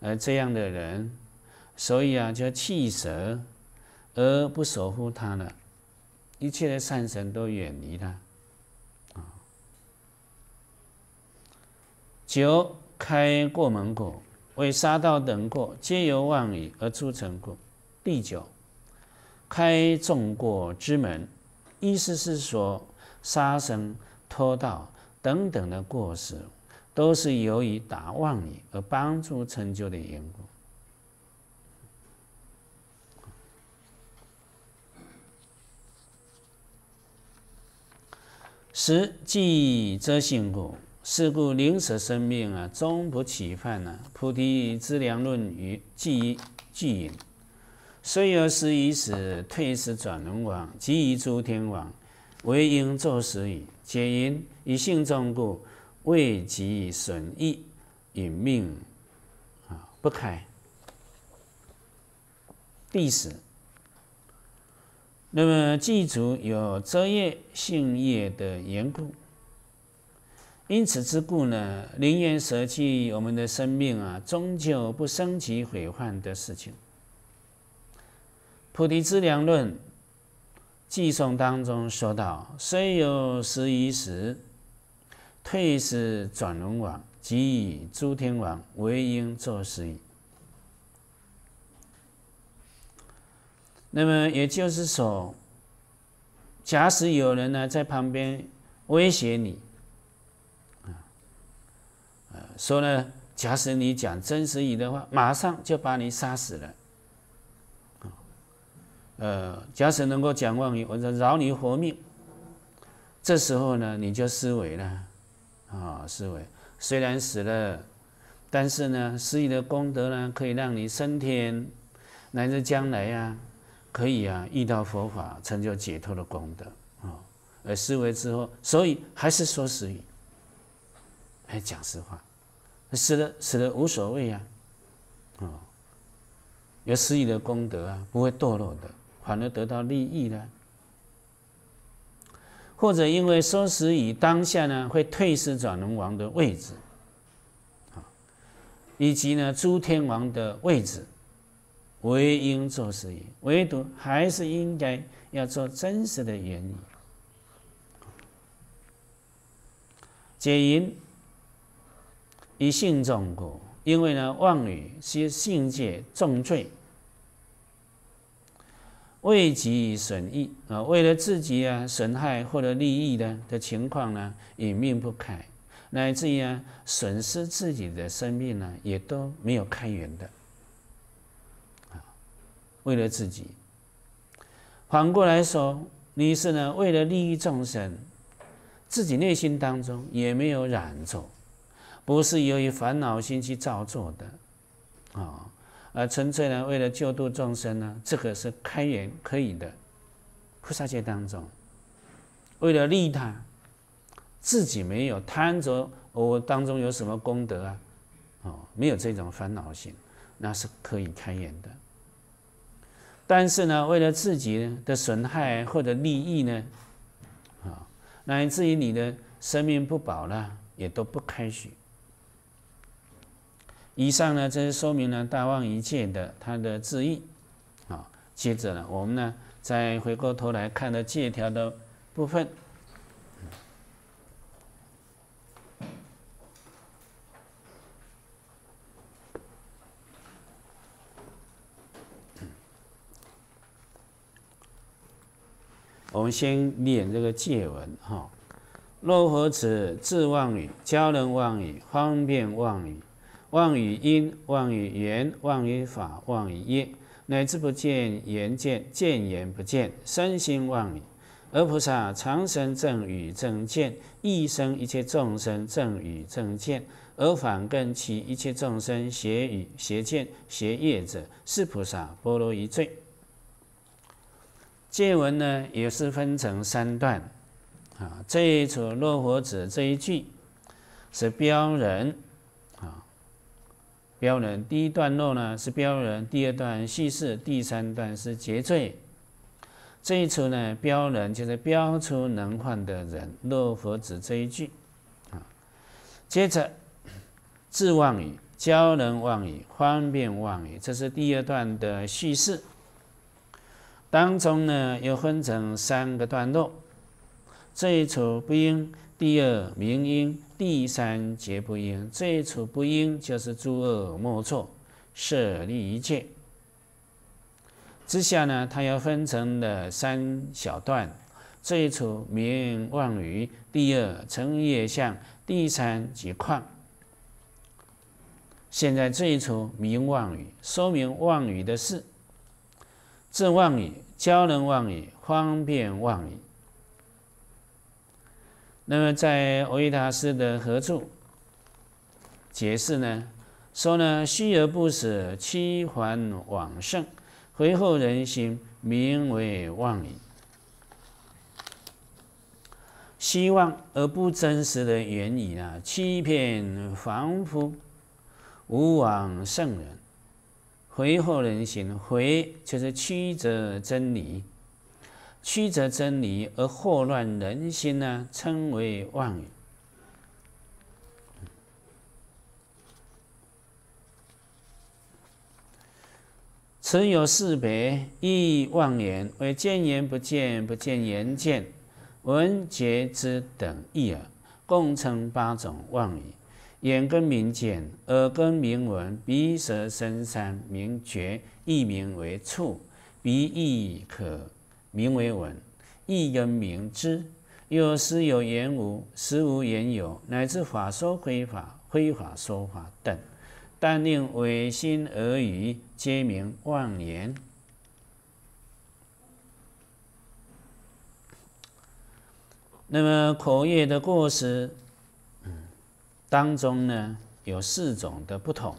[SPEAKER 1] 呃这样的人，所以啊，就弃舍而不守护他了。一切的善神都远离他啊。九开过门过，为杀道等过，皆由妄语而出成过，第九。开众过之门，意思是说杀生、偷盗等等的过失，都是由于打妄念而帮助成就的缘故。十即则性故，是故灵识生命啊，终不起犯呢。《菩提资粮论》与即即引。虽有死已死，退死转轮王，及于诸天王，为应作死矣。皆因以性众故，未及损益，以命啊不开必死。那么，祭祖有遮业性业的缘故，因此之故呢，宁愿舍弃我们的生命啊，终究不生起毁坏的事情。《菩提自量论》记诵当中说到：“虽有十一时，退是转轮王，即以诸天王为因作使。”那么也就是说，假使有人呢在旁边威胁你啊啊，说呢，假使你讲真实语的话，马上就把你杀死了。呃，假使能够讲妄语，我说饶你活命，这时候呢，你就思维了，啊，思维虽然死了，但是呢，失意的功德呢，可以让你升天，乃至将来呀，可以啊，遇到佛法，成就解脱的功德啊。而思维之后，所以还是说实语，还讲实话，死了死了无所谓啊，哦，有失意的功德啊，不会堕落的。反而得到利益了。或者因为收拾以当下呢会退失转轮王的位置，啊，以及呢诸天王的位置，唯应做事也，唯独还是应该要做真实的原因，解因以信重故，因为呢妄语是信界重罪。为己损益啊，为了自己啊，损害或者利益的的情况呢，也命不开，乃至于啊，损失自己的生命呢，也都没有开源的啊。为了自己，反过来说，你是呢，为了利益众生，自己内心当中也没有染着，不是由于烦恼心去造作的啊。而纯粹呢，为了救度众生呢，这个是开眼可以的。菩萨界当中，为了利他，自己没有贪着我当中有什么功德啊，哦，没有这种烦恼心，那是可以开眼的。但是呢，为了自己的损害或者利益呢，啊，乃至于你的生命不保了，也都不开许。以上呢，这是说明了大望一切的他的字意。啊，接着呢，我们呢再回过头来看到借条的部分。我们先念这个借文哈：若何此自妄语，教人妄语，方便妄语。望于因，望于缘，望于法，望于业，乃至不见言见，见言不见，三心妄语。而菩萨常生正语正见，一生一切众生正语正见，而反跟其一切众生邪语邪见邪业者，是菩萨波罗夷罪。见闻呢，也是分成三段啊。这一处落佛子这一句是标人。标人第一段落呢是标人，第二段叙事，第三段是结罪。这一处呢，标人就是标出能患的人，若佛子这一句啊。接着自妄语、教人妄语、方便妄语，这是第二段的叙事当中呢，又分成三个段落。这一处不应。第二名因，第三皆不因。最初不因，就是诸恶莫作，舍利一切。之下呢，它要分成了三小段：最初名妄语，第二成业相，第三即况。现在最初明妄语，说明妄语的事：自妄语，教人妄语，方便妄语。那么在《维达斯》的何处解释呢？说呢虚而不舍，欺缓往圣，回后人心，名为妄矣。希望而不真实的言语啊，欺骗凡夫，无往圣人，回后人心，回就是曲折真理。曲折真理而惑乱人心呢，称为妄语。此有四别，一妄言，为见言不见，不见言见；闻觉知等一耳，共称八种妄语。眼根明见，耳根明闻，鼻舌身三明觉，亦名为触，鼻亦可。名为文，亦人名之。有时有言无，时无言有，乃至法说非法，非法说法等，但令违心而语，皆名妄言。那么口业的过失，嗯，当中呢有四种的不同。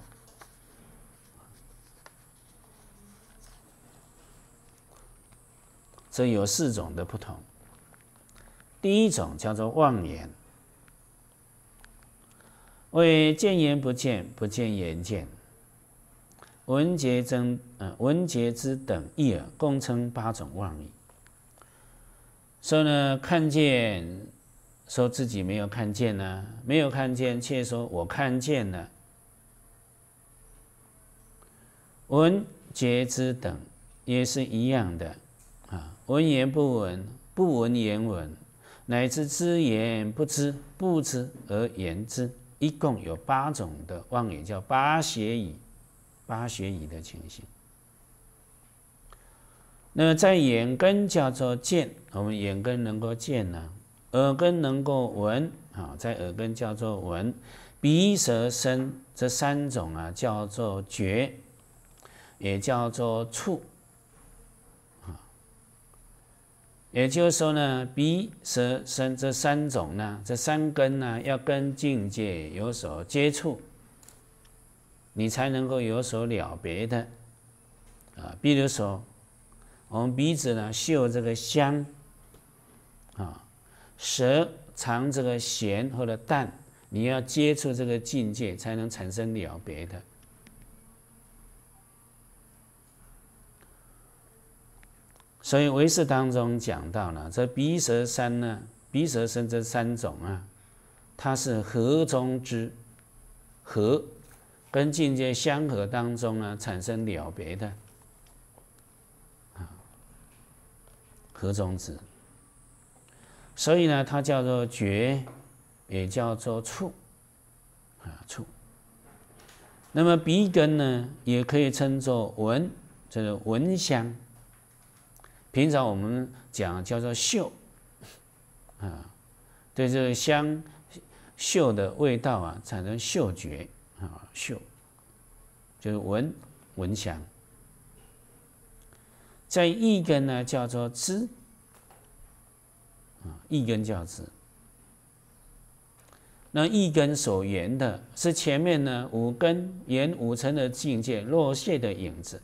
[SPEAKER 1] 这有四种的不同。第一种叫做妄言，谓见言不见，不见言见，闻觉真，嗯，闻觉知等一耳，共称八种妄语。说呢，看见，说自己没有看见呢，没有看见，却说我看见了。闻觉知等也是一样的。啊，闻言不闻，不闻言闻，乃至知言不知，不知而言之，一共有八种的妄也叫八邪语，八邪语的情形。那么在眼根叫做见，我们眼根能够见呢；耳根能够闻啊，在耳根叫做闻；鼻、舌、身这三种啊，叫做觉，也叫做触。也就是说呢，鼻、舌、身这三种呢，这三根呢，要跟境界有所接触，你才能够有所了别的啊。比如说，我们鼻子呢嗅这个香，啊，舌尝这个咸或者淡，你要接触这个境界，才能产生了别的。所以唯识当中讲到了这鼻舌身呢，鼻舌身这三种啊，它是合中之合，跟境界相合当中呢，产生了别的啊，合中之。所以呢，它叫做觉，也叫做触啊触。那么鼻根呢，也可以称作闻，就是闻香。平常我们讲叫做嗅，啊，对这个香、嗅的味道啊，产生嗅觉啊，嗅就是闻闻香。在一根呢叫做知，啊，一根叫知。那一根所言的是前面呢五根沿五层的境界落谢的影子。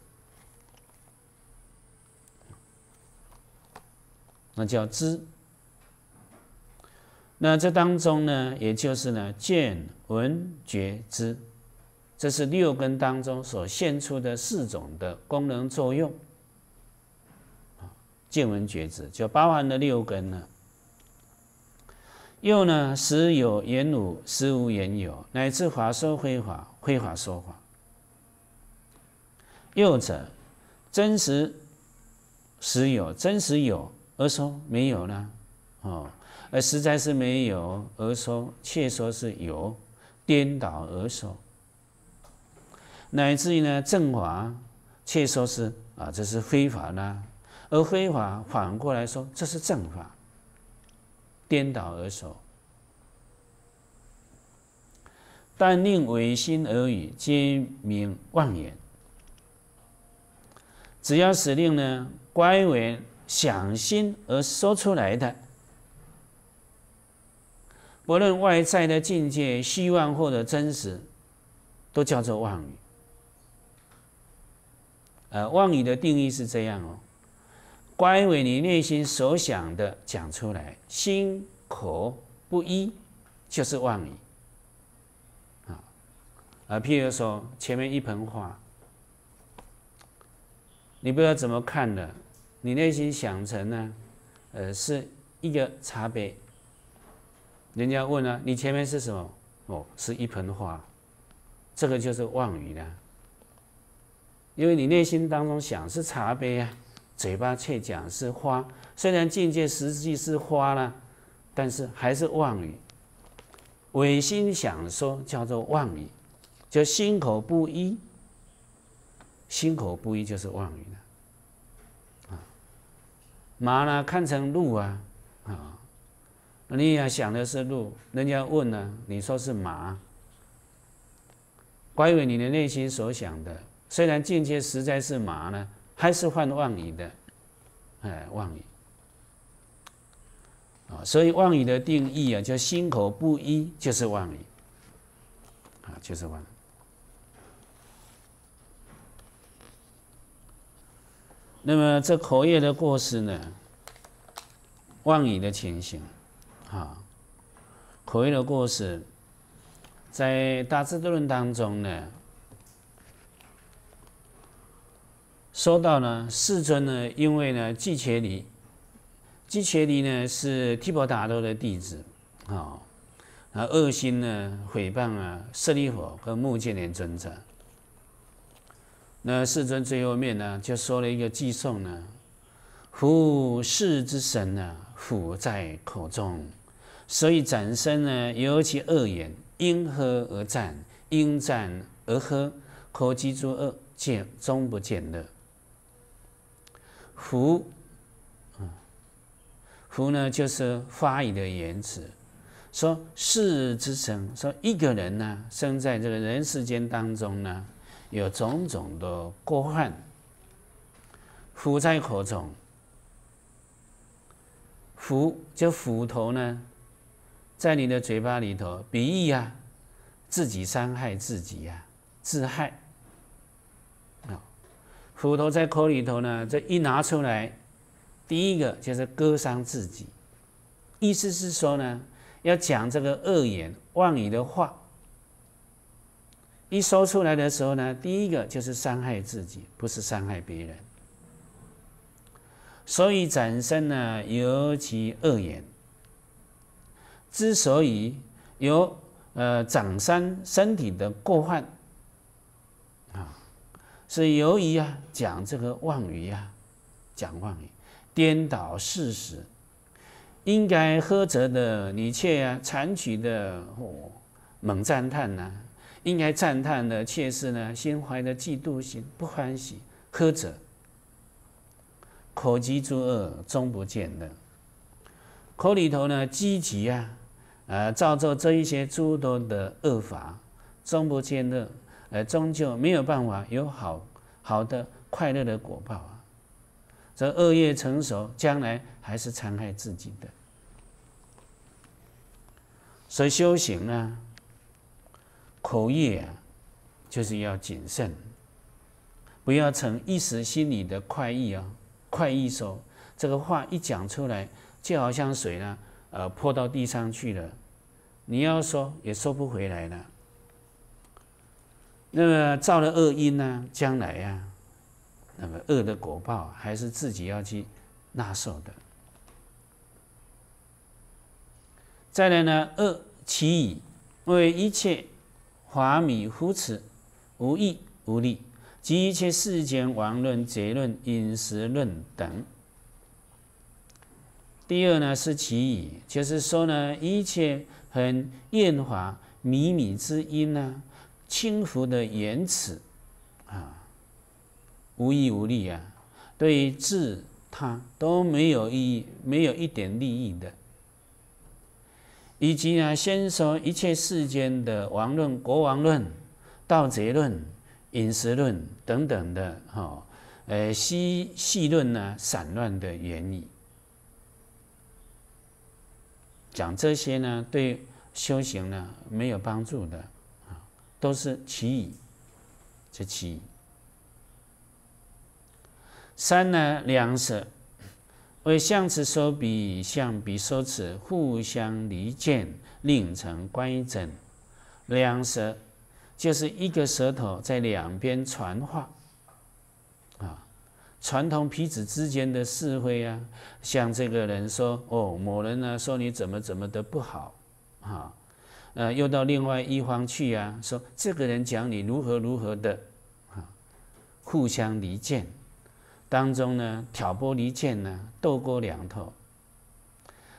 [SPEAKER 1] 那叫知。那这当中呢，也就是呢，见、闻、觉、知，这是六根当中所现出的四种的功能作用。见、闻、觉、知就包含了六根呢。又呢，时有言无，时无言有，乃至法说非法，非法说法。又者，真实时有，真实有。而说没有呢，哦，而实在是没有；而说却说是有，颠倒而说，乃至于呢正法，却说是啊这是非法呢；而非法反过来说这是正法，颠倒而说。但令违心而语，皆名妄言。只要使令呢，乖违。想心而说出来的，不论外在的境界、希望或者真实，都叫做妄语。呃，妄语的定义是这样哦：关于你内心所想的讲出来，心口不一，就是妄语。啊，啊，譬如说前面一盆花，你不知道怎么看的。你内心想成呢，呃，是一个茶杯。人家问啊，你前面是什么？哦，是一盆花。这个就是妄语了。因为你内心当中想是茶杯啊，嘴巴却讲是花。虽然境界实际是花啦，但是还是妄语。违心想说叫做妄语，就心口不一。心口不一就是妄语。麻呢？看成鹿啊，啊！你也想的是鹿，人家问呢，你说是麻，关为你的内心所想的，虽然间接实在是麻呢，还是换妄语的，哎，妄语。啊，所以妄语的定义啊，叫心口不一就是妄语。啊，就是妄。那么这口业的过失呢？妄语的情形，啊，口业的过失，在《大智度论》当中呢，说到呢，世尊呢，因为呢，季切离，季切离呢，是提婆达多的弟子，啊，啊，恶心呢，诽谤啊，舍利弗跟目犍连尊者。那世尊最后面呢，就说了一个寄颂呢：“夫世之神呢，福在口中，所以展身呢，尤其恶言；因喝而战，因战而喝，口即诸恶，见终不见乐。”福，嗯，福呢，就是发语的言辞，说世之神，说一个人呢，生在这个人世间当中呢。有种种的过患，伏在口中，斧就斧头呢，在你的嘴巴里头、鼻翼啊，自己伤害自己啊，自害。啊，斧头在口里头呢，这一拿出来，第一个就是割伤自己。意思是说呢，要讲这个恶言妄语的话。一说出来的时候呢，第一个就是伤害自己，不是伤害别人。所以产生呢，尤其恶言，之所以有呃掌声身体的过患啊，是由于啊讲这个妄语啊，讲妄语颠倒事实，应该呵责的你却啊赞取的哦猛赞叹呢。应该赞叹的，却是呢，心怀的嫉妒心，不欢喜，喝者口疾诸恶，终不见乐。口里头呢，积极啊，呃，造作这一些诸多的恶法，终不见乐，而终究没有办法有好好的快乐的果报啊。这恶业成熟，将来还是残害自己的。所以修行啊。口业啊，就是要谨慎，不要逞一时心里的快意啊，快意说这个话一讲出来，就好像水呢，呃，泼到地上去了，你要说也收不回来了。那么造了恶因呢，将来呀，那么恶的果报还是自己要去纳受的。再来呢，恶其于为一切。华米夫辞，无义无利，及一切世间王论、结论、饮食论等。第二呢，是其语，就是说呢，一切很艳华靡靡之音啊，轻浮的言辞啊，无益无利啊，对自它都没有意义，没有一点利益的。以及呢，先说一切世间的王论、国王论、盗贼论、饮食论等等的，哈，呃，细细论呢，散乱的原理，讲这些呢，对修行呢没有帮助的，啊，都是其一，这其一。三呢，两舍。为相持说彼，相彼说此，互相离间，令成乖整。两舌，就是一个舌头在两边传话，啊，传同彼此之间的是非啊，像这个人说，哦，某人呢说你怎么怎么的不好，啊，呃，又到另外一方去啊，说这个人讲你如何如何的，啊，互相离间。当中呢，挑拨离间呢，斗过两头。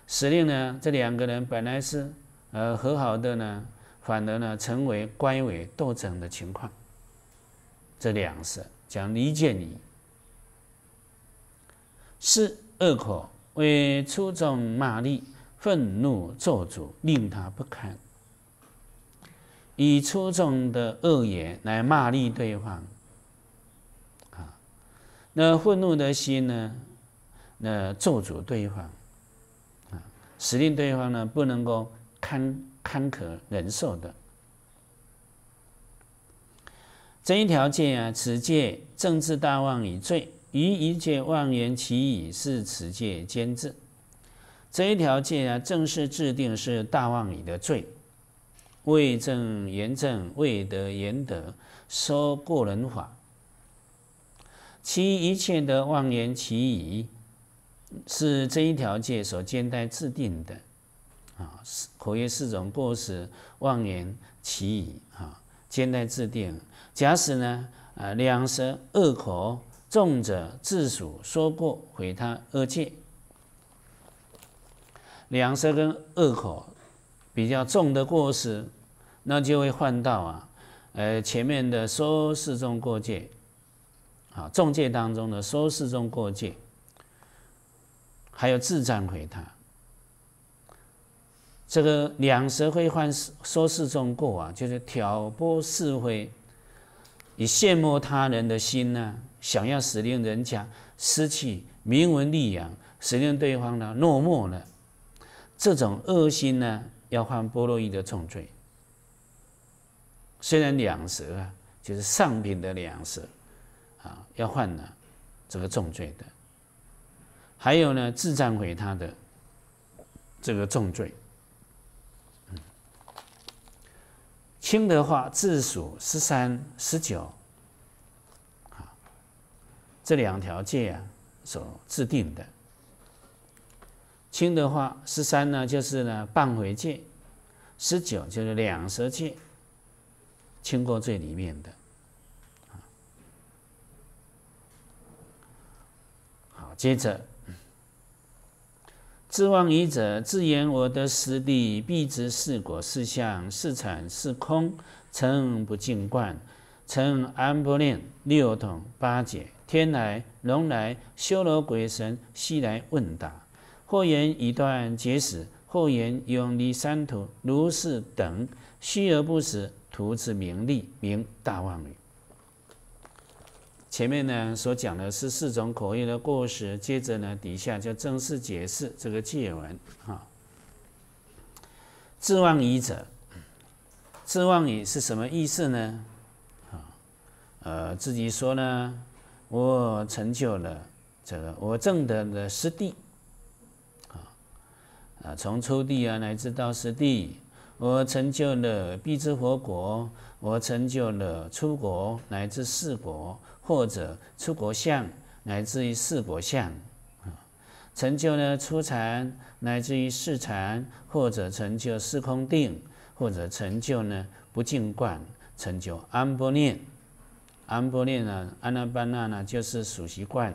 [SPEAKER 1] 使令呢，这两个人本来是，呃，和好的呢，反而呢，成为官伟斗争的情况。这两是讲离间你。四恶口为粗重骂力，愤怒作主，令他不堪，以粗重的恶言来骂力对方。那愤怒的心呢？那咒诅对方啊，使令对方呢不能够堪堪可忍受的。这一条戒啊，此戒正治大妄以罪，于一切妄言其已是此戒兼治。这一条戒啊，正式制定是大妄以的罪，未正言正，未得言德，说过人法。其一切的妄言其语，是这一条戒所兼带制定的啊。是口业四种过失，妄言其语啊，兼带制定。假使呢，呃，两舌、恶口，重者自属说过毁他恶戒。两舌跟恶口比较重的过失，那就会换到啊，呃，前面的说四种过戒。啊，众戒当中的说视众过戒，还有自障毁他。这个两舌会换说视众过啊，就是挑拨是非，以羡慕他人的心呢，想要使令人家失去名闻利养，使令对方呢落寞呢。这种恶心呢，要犯波罗夷的重罪。虽然两舌啊，就是上品的两舌。啊，要犯了这个重罪的，还有呢自占毁他的这个重罪。嗯，轻的话自属十三十九，啊，这两条界啊所制定的轻的话十三呢就是呢半回界，十九就是两舌界，轻过最里面的。接着，自妄疑者自言我得实地，必知是果是相是产是空，成不净观，成安不念六统八解，天来龙来修罗鬼神悉来问答，或言已断结识，或言永离三途如是等虚而不实，徒自名利名大妄语。前面呢所讲的是四种口业的过时，接着呢底下就正式解释这个戒文。哈，自妄语者，自妄语是什么意思呢？啊，呃，自己说呢，我成就了这个我证得了十地。啊啊，从初地啊乃至到实地，我成就了必之佛国，我成就了出国乃至四国。或者出国相，乃至于四国相，啊，成就呢出禅，乃至于四禅，或者成就四空定，或者成就呢不净观，成就安波念，安波念呢，安那班那呢，就是属习惯。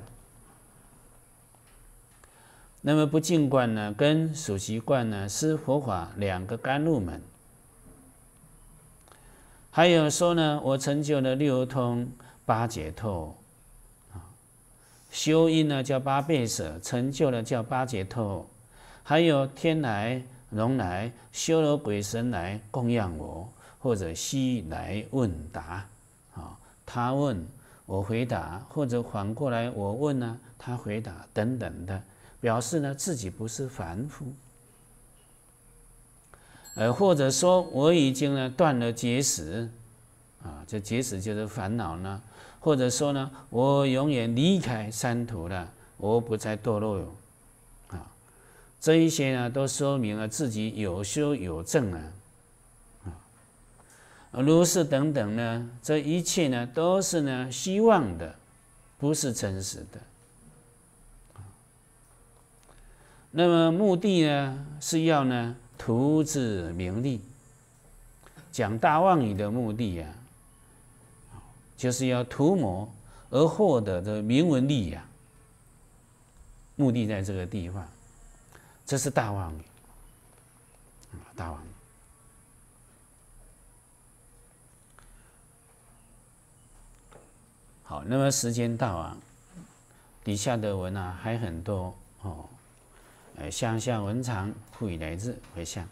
[SPEAKER 1] 那么不净观呢，跟属习惯呢，是佛法两个甘露门。还有说呢，我成就了六通。八解脱，啊，修因呢叫八倍舍，成就了叫八解脱。还有天来、龙来、修罗鬼神来供养我，或者西来问答，啊，他问我回答，或者反过来我问呢，他回答等等的，表示呢自己不是凡夫，呃，或者说我已经呢断了结石，啊，这结石就是烦恼呢。或者说呢，我永远离开三途了，我不再堕落了，啊，这一些呢，都说明了自己有修有正啊。啊，如是等等呢，这一切呢，都是呢，希望的，不是真实的，那么目的呢，是要呢，图自名利，讲大妄语的目的啊。就是要涂抹而获得的名闻利养，目的在这个地方，这是大王，大王。好，那么时间到啊，底下的文啊还很多哦，呃，向下文长，复以来自回向。